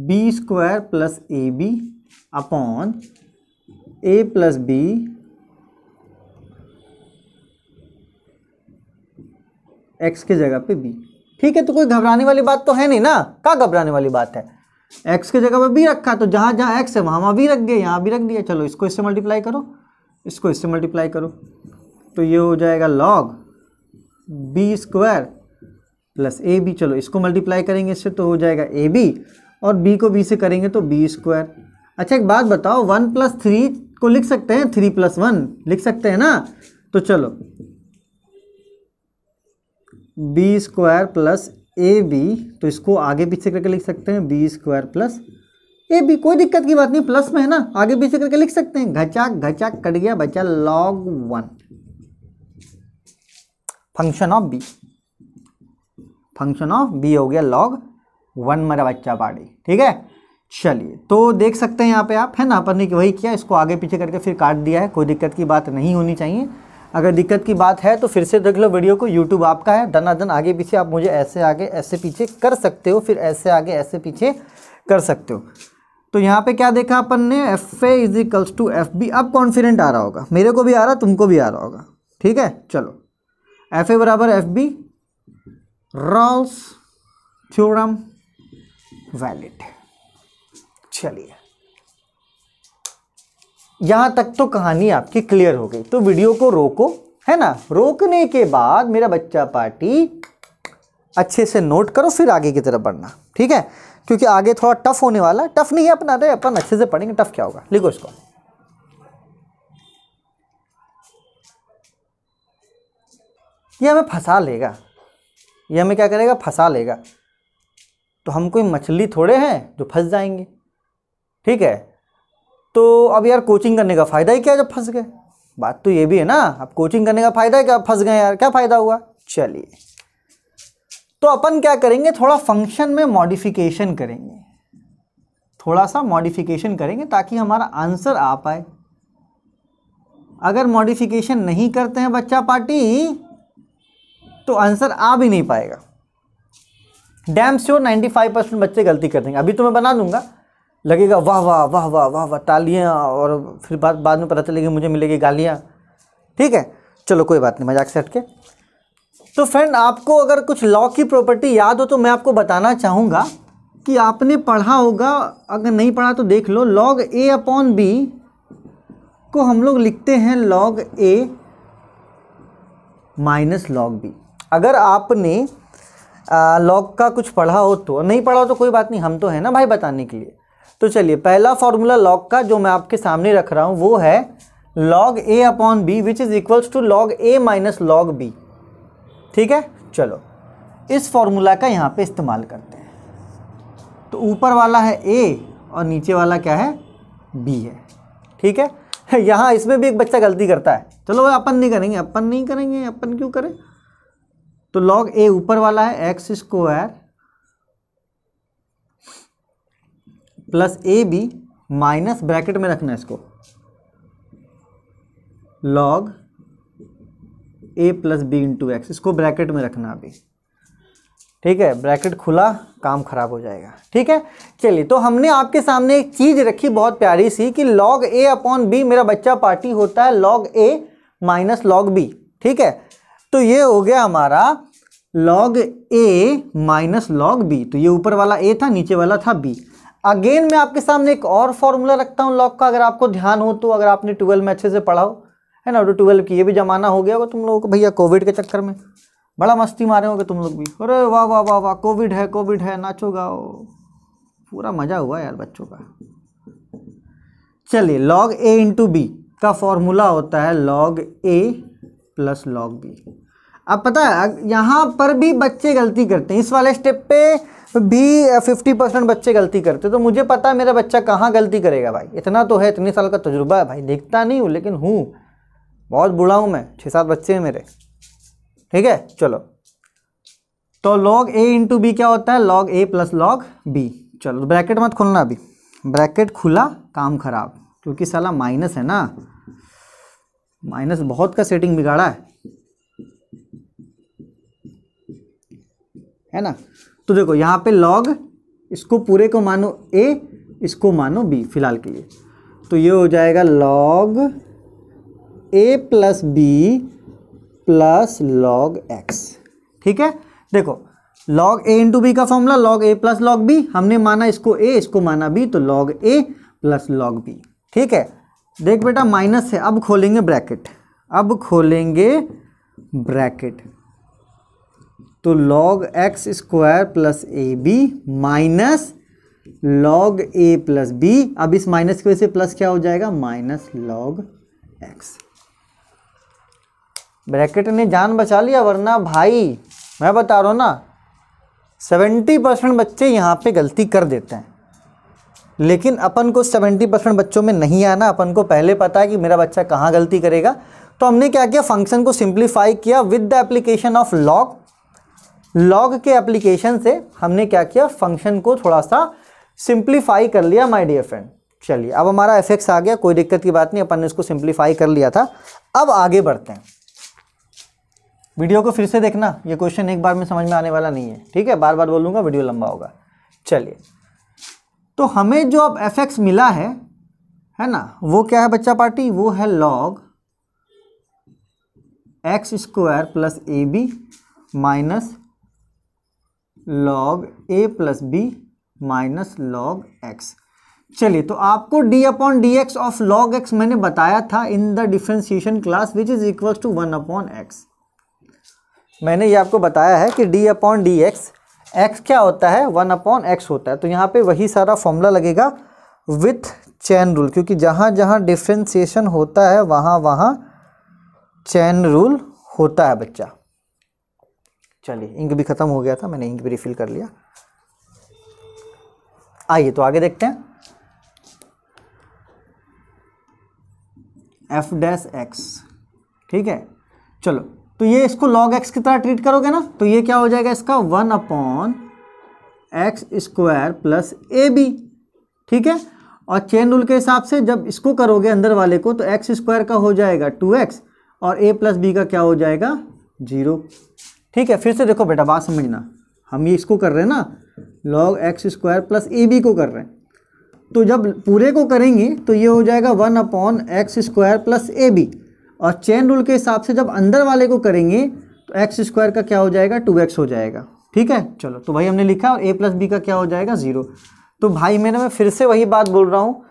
b square plus a b upon a plus b x के जगह पे बी ठीक है तो कोई घबराने वाली बात तो है नहीं ना क्या घबराने वाली बात है एक्स के जगह पे बी रखा तो जहां जहां एक्स है वहाँ वहां बी रख गए यहाँ भी रख दिया चलो इसको इससे मल्टीप्लाई करो इसको इससे मल्टीप्लाई करो तो ये हो जाएगा log b square plus a b चलो इसको मल्टीप्लाई करेंगे इससे तो हो जाएगा ए बी और बी को बी से करेंगे तो बी स्क्वायर अच्छा एक बात बताओ वन प्लस थ्री को लिख सकते हैं थ्री प्लस वन लिख सकते हैं ना तो चलो b square plus a b तो इसको आगे पीछे करके लिख सकते हैं b square plus a b कोई दिक्कत की बात नहीं प्लस में है ना आगे पीछे करके लिख सकते हैं घचाक घचाक कट गया बचा log one function of b function of b हो गया लॉग वन मेरा बच्चा बाड़ी ठीक है चलिए तो देख सकते हैं यहाँ पे आप है ना अपन ने वही किया इसको आगे पीछे करके फिर काट दिया है कोई दिक्कत की बात नहीं होनी चाहिए अगर दिक्कत की बात है तो फिर से देख लो वीडियो को यूट्यूब आपका है धना धन आगे पीछे आप मुझे ऐसे आगे ऐसे पीछे कर सकते हो फिर ऐसे आगे ऐसे पीछे कर सकते हो तो यहाँ पे क्या देखा अपन ने f a equals to f b अब कॉन्फिडेंट आ रहा होगा मेरे को भी आ रहा तुमको भी आ रहा होगा ठीक है चलो एफ ए बराबर f b Rolle's theorem valid चलिए यहाँ तक तो कहानी आपकी क्लियर हो गई तो वीडियो को रोको है ना रोकने के बाद मेरा बच्चा पार्टी अच्छे से नोट करो फिर आगे की तरफ बढ़ना ठीक है क्योंकि आगे थोड़ा टफ होने वाला टफ नहीं है अपना रहे अपन अच्छे से पढ़ेंगे टफ क्या होगा लिखो इसको ये हमें फंसा लेगा ये हमें क्या करेगा फंसा लेगा तो हम कोई मछली थोड़े हैं जो फंस जाएंगे ठीक है तो अब यार कोचिंग करने का फ़ायदा ही क्या जब फंस गए बात तो ये भी है ना अब कोचिंग करने का फ़ायदा है क्या फंस गए यार क्या फ़ायदा हुआ चलिए तो अपन क्या करेंगे थोड़ा फंक्शन में मॉडिफिकेशन करेंगे थोड़ा सा मॉडिफिकेशन करेंगे ताकि हमारा आंसर आ पाए अगर मॉडिफिकेशन नहीं करते हैं बच्चा पार्टी तो आंसर आ भी नहीं पाएगा डैम श्योर 95 परसेंट बच्चे गलती कर देंगे अभी तो मैं बना दूंगा लगेगा वाह वाह वाह वाह वाह वाह तालियाँ और फिर बाद बाद में पता चलेगी मुझे मिलेगी गालियाँ ठीक है चलो कोई बात नहीं मजाक से हट के तो फ्रेंड आपको अगर कुछ लॉ की प्रॉपर्टी याद हो तो मैं आपको बताना चाहूँगा कि आपने पढ़ा होगा अगर नहीं पढ़ा तो देख लो लॉग ए अपॉन बी को हम लोग लिखते हैं log a minus log b अगर आपने लॉग का कुछ पढ़ा हो तो नहीं पढ़ा हो तो कोई बात नहीं हम तो है ना भाई बताने के लिए तो चलिए पहला फॉर्मूला लॉग का जो मैं आपके सामने रख रहा हूँ वो है log a upon b which is equals to log a minus log b ठीक है चलो इस फॉर्मूला का यहाँ पे इस्तेमाल करते हैं तो ऊपर वाला है ए और नीचे वाला क्या है बी है ठीक है यहाँ इसमें भी एक बच्चा गलती करता है चलो अपन नहीं करेंगे अपन नहीं करेंगे अपन क्यों करें तो लॉग ए ऊपर वाला है x square plus a b minus bracket में रखना इसको log a plus b into x इसको ब्रैकेट में रखना अभी ठीक है ब्रैकेट खुला काम खराब हो जाएगा ठीक है चलिए तो हमने आपके सामने एक चीज़ रखी बहुत प्यारी सी कि लॉग ए अपॉन बी मेरा बच्चा पार्टी होता है log a minus log b ठीक है तो ये हो गया हमारा log a minus log b तो ये ऊपर वाला ए था नीचे वाला था बी अगेन मैं आपके सामने एक और फॉर्मूला रखता हूँ लॉग का अगर आपको ध्यान हो तो अगर आपने ट्वेल्व में अच्छे से पढ़ाओ है ना तो ट्वेल्व की ये भी जमाना हो गया होगा तुम लोगों को भैया कोविड के चक्कर में बड़ा मस्ती मारे होंगे तुम लोग भी अरे वाह वाह वाह वाह कोविड है कोविड है नाचो गाओ पूरा मज़ा हुआ यार बच्चों का चलिए लॉग ए इंटू बी का फॉर्मूला होता है log a plus log b अब पता है यहाँ पर भी बच्चे गलती करते हैं इस वाले स्टेप पे भी फिफ्टी परसेंट बच्चे गलती करते तो मुझे पता है मेरा बच्चा कहाँ गलती करेगा भाई इतना तो है इतने साल का तजुर्बा है भाई देखता नहीं हूँ लेकिन हूँ बहुत बूढ़ा हूँ मैं छः सात बच्चे हैं मेरे ठीक है चलो तो लॉग ए इंटू बी क्या होता है log a plus log b चलो ब्रैकेट तो मत खोलना अभी ब्रैकेट खुला काम खराब क्योंकि साला माइनस है ना माइनस बहुत का सेटिंग बिगाड़ा है है ना तो देखो यहाँ पे लॉग इसको पूरे को मानो ए इसको मानो बी फिलहाल के लिए तो ये हो जाएगा log a plus b plus log x ठीक है देखो लॉग ए इंटू बी का formula log a plus log b हमने माना इसको ए इसको माना बी तो log a plus log b ठीक है देख बेटा माइनस है अब खोलेंगे ब्रैकेट अब खोलेंगे ब्रैकेट तो log x square plus a b minus log a plus b अब इस माइनस की वजह से प्लस क्या हो जाएगा माइनस लॉग एक्स ब्रैकेट ने जान बचा लिया वरना भाई मैं बता रहा हूँ ना सेवेंटी परसेंट बच्चे यहाँ पे गलती कर देते हैं लेकिन अपन को सेवेंटी परसेंट बच्चों में नहीं आना अपन को पहले पता है कि मेरा बच्चा कहाँ गलती करेगा तो हमने क्या किया फंक्शन को सिंप्लीफाई किया with the application of log log के एप्लीकेशन से हमने क्या किया फंक्शन को थोड़ा सा सिंप्लीफाई कर लिया माय डियर फ्रेंड चलिए अब हमारा एफ आ गया कोई दिक्कत की बात नहीं अपन ने इसको सिंप्लीफाई कर लिया था अब आगे बढ़ते हैं वीडियो को फिर से देखना ये क्वेश्चन एक बार में समझ में आने वाला नहीं है ठीक है बार बार बोलूँगा वीडियो लंबा होगा चलिए तो हमें जो अब एफ मिला है है ना वो क्या है बच्चा पार्टी वो है log x square plus a b minus log a plus b minus log x चलिए तो आपको d upon d x of log x मैंने बताया था in the differentiation class which is equal to one upon x मैंने ये आपको बताया है कि d upon d x x क्या होता है वन अपॉन एक्स होता है तो यहाँ पे वही सारा फॉर्मूला लगेगा विथ चैन रूल क्योंकि जहाँ जहाँ डिफ्रेंसिएशन होता है वहाँ वहाँ चैन रूल होता है बच्चा चलिए इंक भी ख़त्म हो गया था मैंने इंक भी रिफ़िल कर लिया आइए तो आगे देखते हैं एफ डैश एक्स ठीक है चलो तो ये इसको लॉग एक्स की तरह ट्रीट करोगे ना तो ये क्या हो जाएगा इसका one upon x square plus a b ठीक है और चेन रूल के हिसाब से जब इसको करोगे अंदर वाले को तो एक्स स्क्वायर का हो जाएगा टू एक्स और ए प्लस बी का क्या हो जाएगा जीरो ठीक है फिर से देखो बेटा बात समझना हम ये इसको कर रहे हैं ना log x square plus a b को कर रहे हैं तो जब पूरे को करेंगे तो ये हो जाएगा one upon x square plus a b और चेन रूल के हिसाब से जब अंदर वाले को करेंगे तो एक्स स्क्वायर का क्या हो जाएगा टू एक्स हो जाएगा ठीक है चलो तो भाई हमने लिखा और ए प्लस बी का क्या हो जाएगा ज़ीरो तो भाई मैंने मैं फिर से वही बात बोल रहा हूँ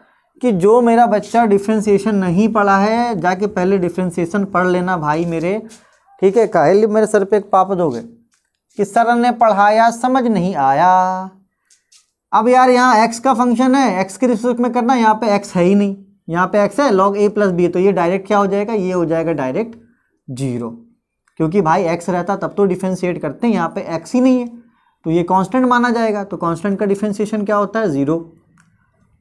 कि जो मेरा बच्चा डिफ्रेंसीशन नहीं पढ़ा है जाके पहले डिफ्रेंसीशन पढ़ लेना भाई मेरे ठीक है काहे मेरे सर पे एक पाप दोगे कि सर ने पढ़ाया समझ नहीं आया अब यार यहाँ एक्स का फंक्शन है एक्स के रिस्पेक्ट में करना यहाँ पे एक्स है ही नहीं यहाँ पे एक्स है लॉग ए प्लस बी तो ये डायरेक्ट क्या हो जाएगा ये हो जाएगा डायरेक्ट जीरो क्योंकि भाई एक्स रहता तब तो डिफेंशिएट करते हैं यहाँ पे एक्स ही नहीं है तो ये कांस्टेंट माना जाएगा तो कांस्टेंट का डिफेंशिएशन क्या होता है ज़ीरो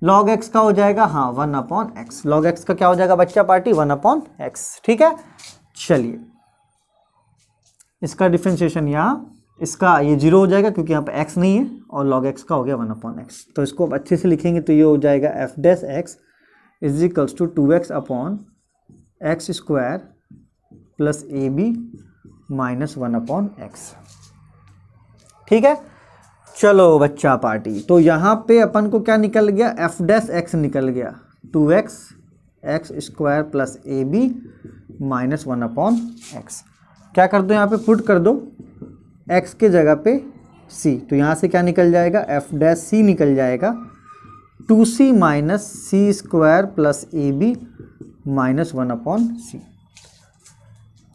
लॉग एक्स का हो जाएगा हाँ one upon x log x का क्या हो जाएगा बच्चा पार्टी वन अपॉन एक्स ठीक है चलिए इसका डिफ्रेंशिएशन यहाँ इसका ये जीरो हो जाएगा क्योंकि यहाँ पे एक्स नहीं है और लॉग एक्स का हो गया वन अपॉन एक्स तो इसको अच्छे से लिखेंगे तो ये हो जाएगा f dash x equals to two x upon x square plus a b minus one upon x ठीक है चलो बच्चा पार्टी तो यहाँ पे अपन को क्या निकल गया एफ डैस एक्स निकल गया two x x square plus a b minus one upon x क्या कर दो यहाँ पे पुट कर दो एक्स के जगह पे सी तो यहाँ से क्या निकल जाएगा एफ डैश सी निकल जाएगा two c minus C square plus a b minus one upon c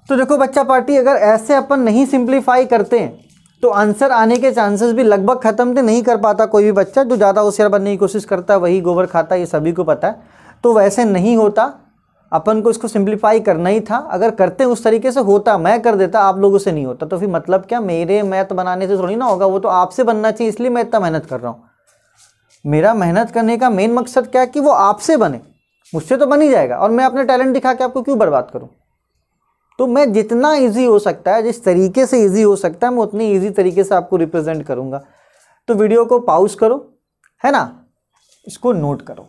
तो देखो बच्चा पार्टी अगर ऐसे अपन नहीं सिंप्लीफाई करते हैं तो आंसर आने के चांसेस भी लगभग ख़त्म थे नहीं कर पाता कोई भी बच्चा जो ज़्यादा होशियार बनने की कोशिश करता है वही गोबर खाता है ये सभी को पता है तो वैसे नहीं होता अपन को इसको सिंप्लीफाई करना ही था अगर करते उस तरीके से होता मैं कर देता आप लोगों से नहीं होता तो फिर मतलब क्या मेरे मैथ बनाने से थोड़ी ना होगा वो तो आपसे बनना चाहिए इसलिए मैं इतना मेहनत कर रहा हूँ मेरा मेहनत करने का मेन मकसद क्या है कि वो आपसे बने मुझसे तो बन ही जाएगा और मैं अपना टैलेंट दिखा के आपको क्यों बर्बाद करूँ तो मैं जितना ईजी हो सकता है जिस तरीके से ईजी हो सकता है मैं उतनी ईजी तरीके से आपको रिप्रेजेंट करूँगा तो वीडियो को पाउज करो है ना इसको नोट करो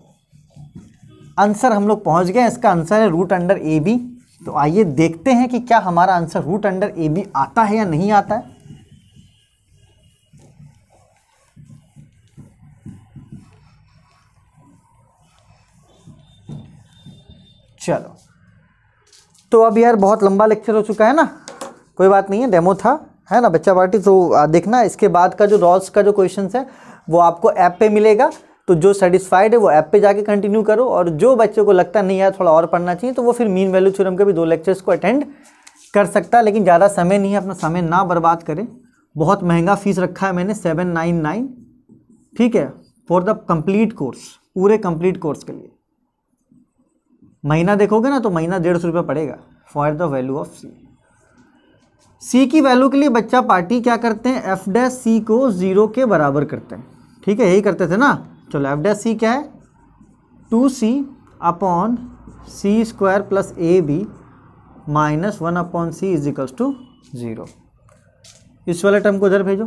आंसर हम लोग पहुंच गए इसका आंसर है रूट अंडर ए बी तो आइए देखते हैं कि क्या हमारा answer root under a b आता है या नहीं आता है चलो तो अब यार बहुत लंबा लेक्चर हो चुका है ना कोई बात नहीं है डेमो था है ना बच्चा पार्टी तो देखना इसके बाद का जो रॉल्स का जो क्वेश्चन है वो आपको ऐप पे मिलेगा तो जो सेटिस्फाइड है वो ऐप पे जाके कंटिन्यू करो और जो बच्चों को लगता नहीं यार थोड़ा और पढ़ना चाहिए तो वो फिर मीन वैल्यू थ्योरम के भी दो लेक्चर्स को अटेंड कर सकता है लेकिन ज़्यादा समय नहीं है अपना समय ना बर्बाद करें बहुत महंगा फीस रखा है मैंने सेवन नाइन नाइन ठीक है फॉर द कम्प्लीट कोर्स पूरे कम्प्लीट कोर्स के लिए महीना देखोगे ना तो महीना डेढ़ सौ रुपये पड़ेगा for the value of c c की वैल्यू के लिए बच्चा पार्टी क्या करते हैं एफ डैश सी को ज़ीरो के बराबर करते हैं ठीक है यही करते थे ना चलो एफ डैश सी क्या है two c upon c square plus a b minus one upon c is equals to zero इस वाले टर्म को उधर भेजो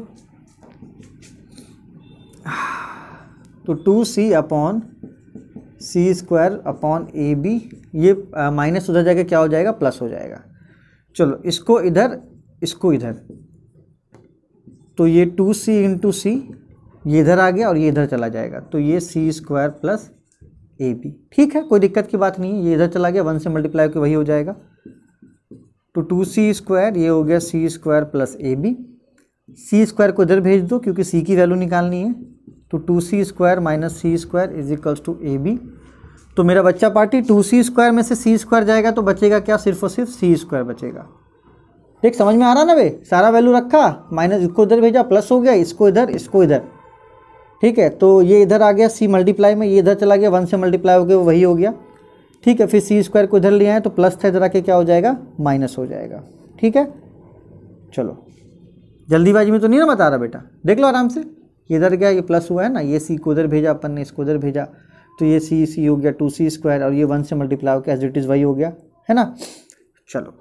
तो two c upon c square upon a b ये माइनस uh, उधर जाके क्या हो जाएगा प्लस हो जाएगा चलो इसको इधर इसको इधर तो ये टू सी इंटू सी ये इधर आ गया और ये इधर चला जाएगा तो ये c square plus a b ठीक है कोई दिक्कत की बात नहीं है ये इधर चला गया वन से मल्टीप्लाई होकर वही हो जाएगा तो टू सी स्क्वायर ये हो गया c square plus a b c square को इधर भेज दो क्योंकि सी की वैल्यू निकालनी है तो two C square minus C square is equals to a b तो मेरा बच्चा पार्टी टू सी स्क्वायर में से सी स्क्वायर जाएगा तो बचेगा क्या सिर्फ और सिर्फ सी स्क्वायर बचेगा ठीक समझ में आ रहा ना भाई सारा वैल्यू रखा माइनस इसको इधर भेजा प्लस हो गया इसको इधर इसको इधर ठीक है तो ये इधर आ गया सी मल्टीप्लाई में ये इधर चला गया वन से मल्टीप्लाई हो गया वही हो गया ठीक है फिर सी स्क्वायर को इधर ले आए तो प्लस था इधर आके क्या हो जाएगा माइनस हो जाएगा ठीक है चलो जल्दीबाजी में तो नहीं ना बता रहा बेटा देख लो आराम से इधर गया ये प्लस हुआ है ना ये सी को उधर भेजा अपन ने इसको उधर भेजा तो ये सी सी हो गया टू सी स्क्वायर और ये वन से मल्टीप्लाई हो गया एज इट इज़ वही हो गया है ना चलो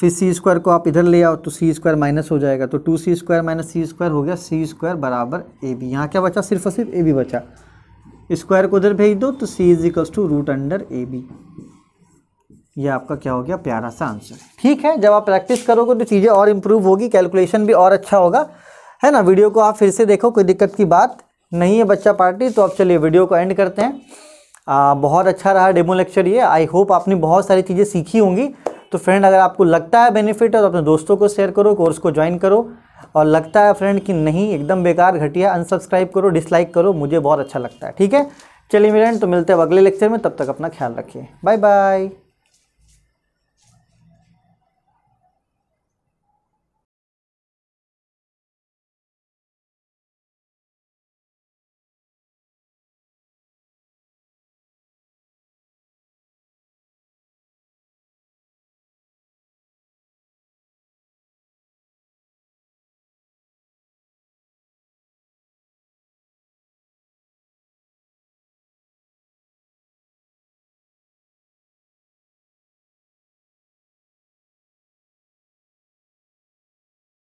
फिर सी स्क्वायर को आप इधर ले आओ तो सी स्क्वायर माइनस हो जाएगा तो टू सी स्क्वायर माइनस सी स्क्वायर हो गया सी स्क्वायर बराबर ए बी यहाँ क्या बचा सिर्फ और सिर्फ ए बी बचा स्क्वायर को उधर भेज दो तो c is equals to root under a b ये आपका क्या हो गया प्यारा सा आंसर ठीक है जब आप प्रैक्टिस करोगे तो चीज़ें और इम्प्रूव होगी कैलकुलेशन भी और अच्छा होगा है ना वीडियो को आप फिर से देखो कोई दिक्कत की बात नहीं है बच्चा पार्टी तो आप चलिए वीडियो को एंड करते हैं आ, बहुत अच्छा रहा डेमो लेक्चर ये आई होप आपने बहुत सारी चीज़ें सीखी होंगी तो फ्रेंड अगर आपको लगता है बेनिफिट है तो अपने दोस्तों को शेयर करो कोर्स को ज्वाइन करो और लगता है फ्रेंड कि नहीं एकदम बेकार घटिया अनसब्सक्राइब करो डिसलाइक करो मुझे बहुत अच्छा लगता है ठीक है चलिए मेरे तो मिलते हैं अगले लेक्चर में तब तक अपना ख्याल रखिए बाय बाय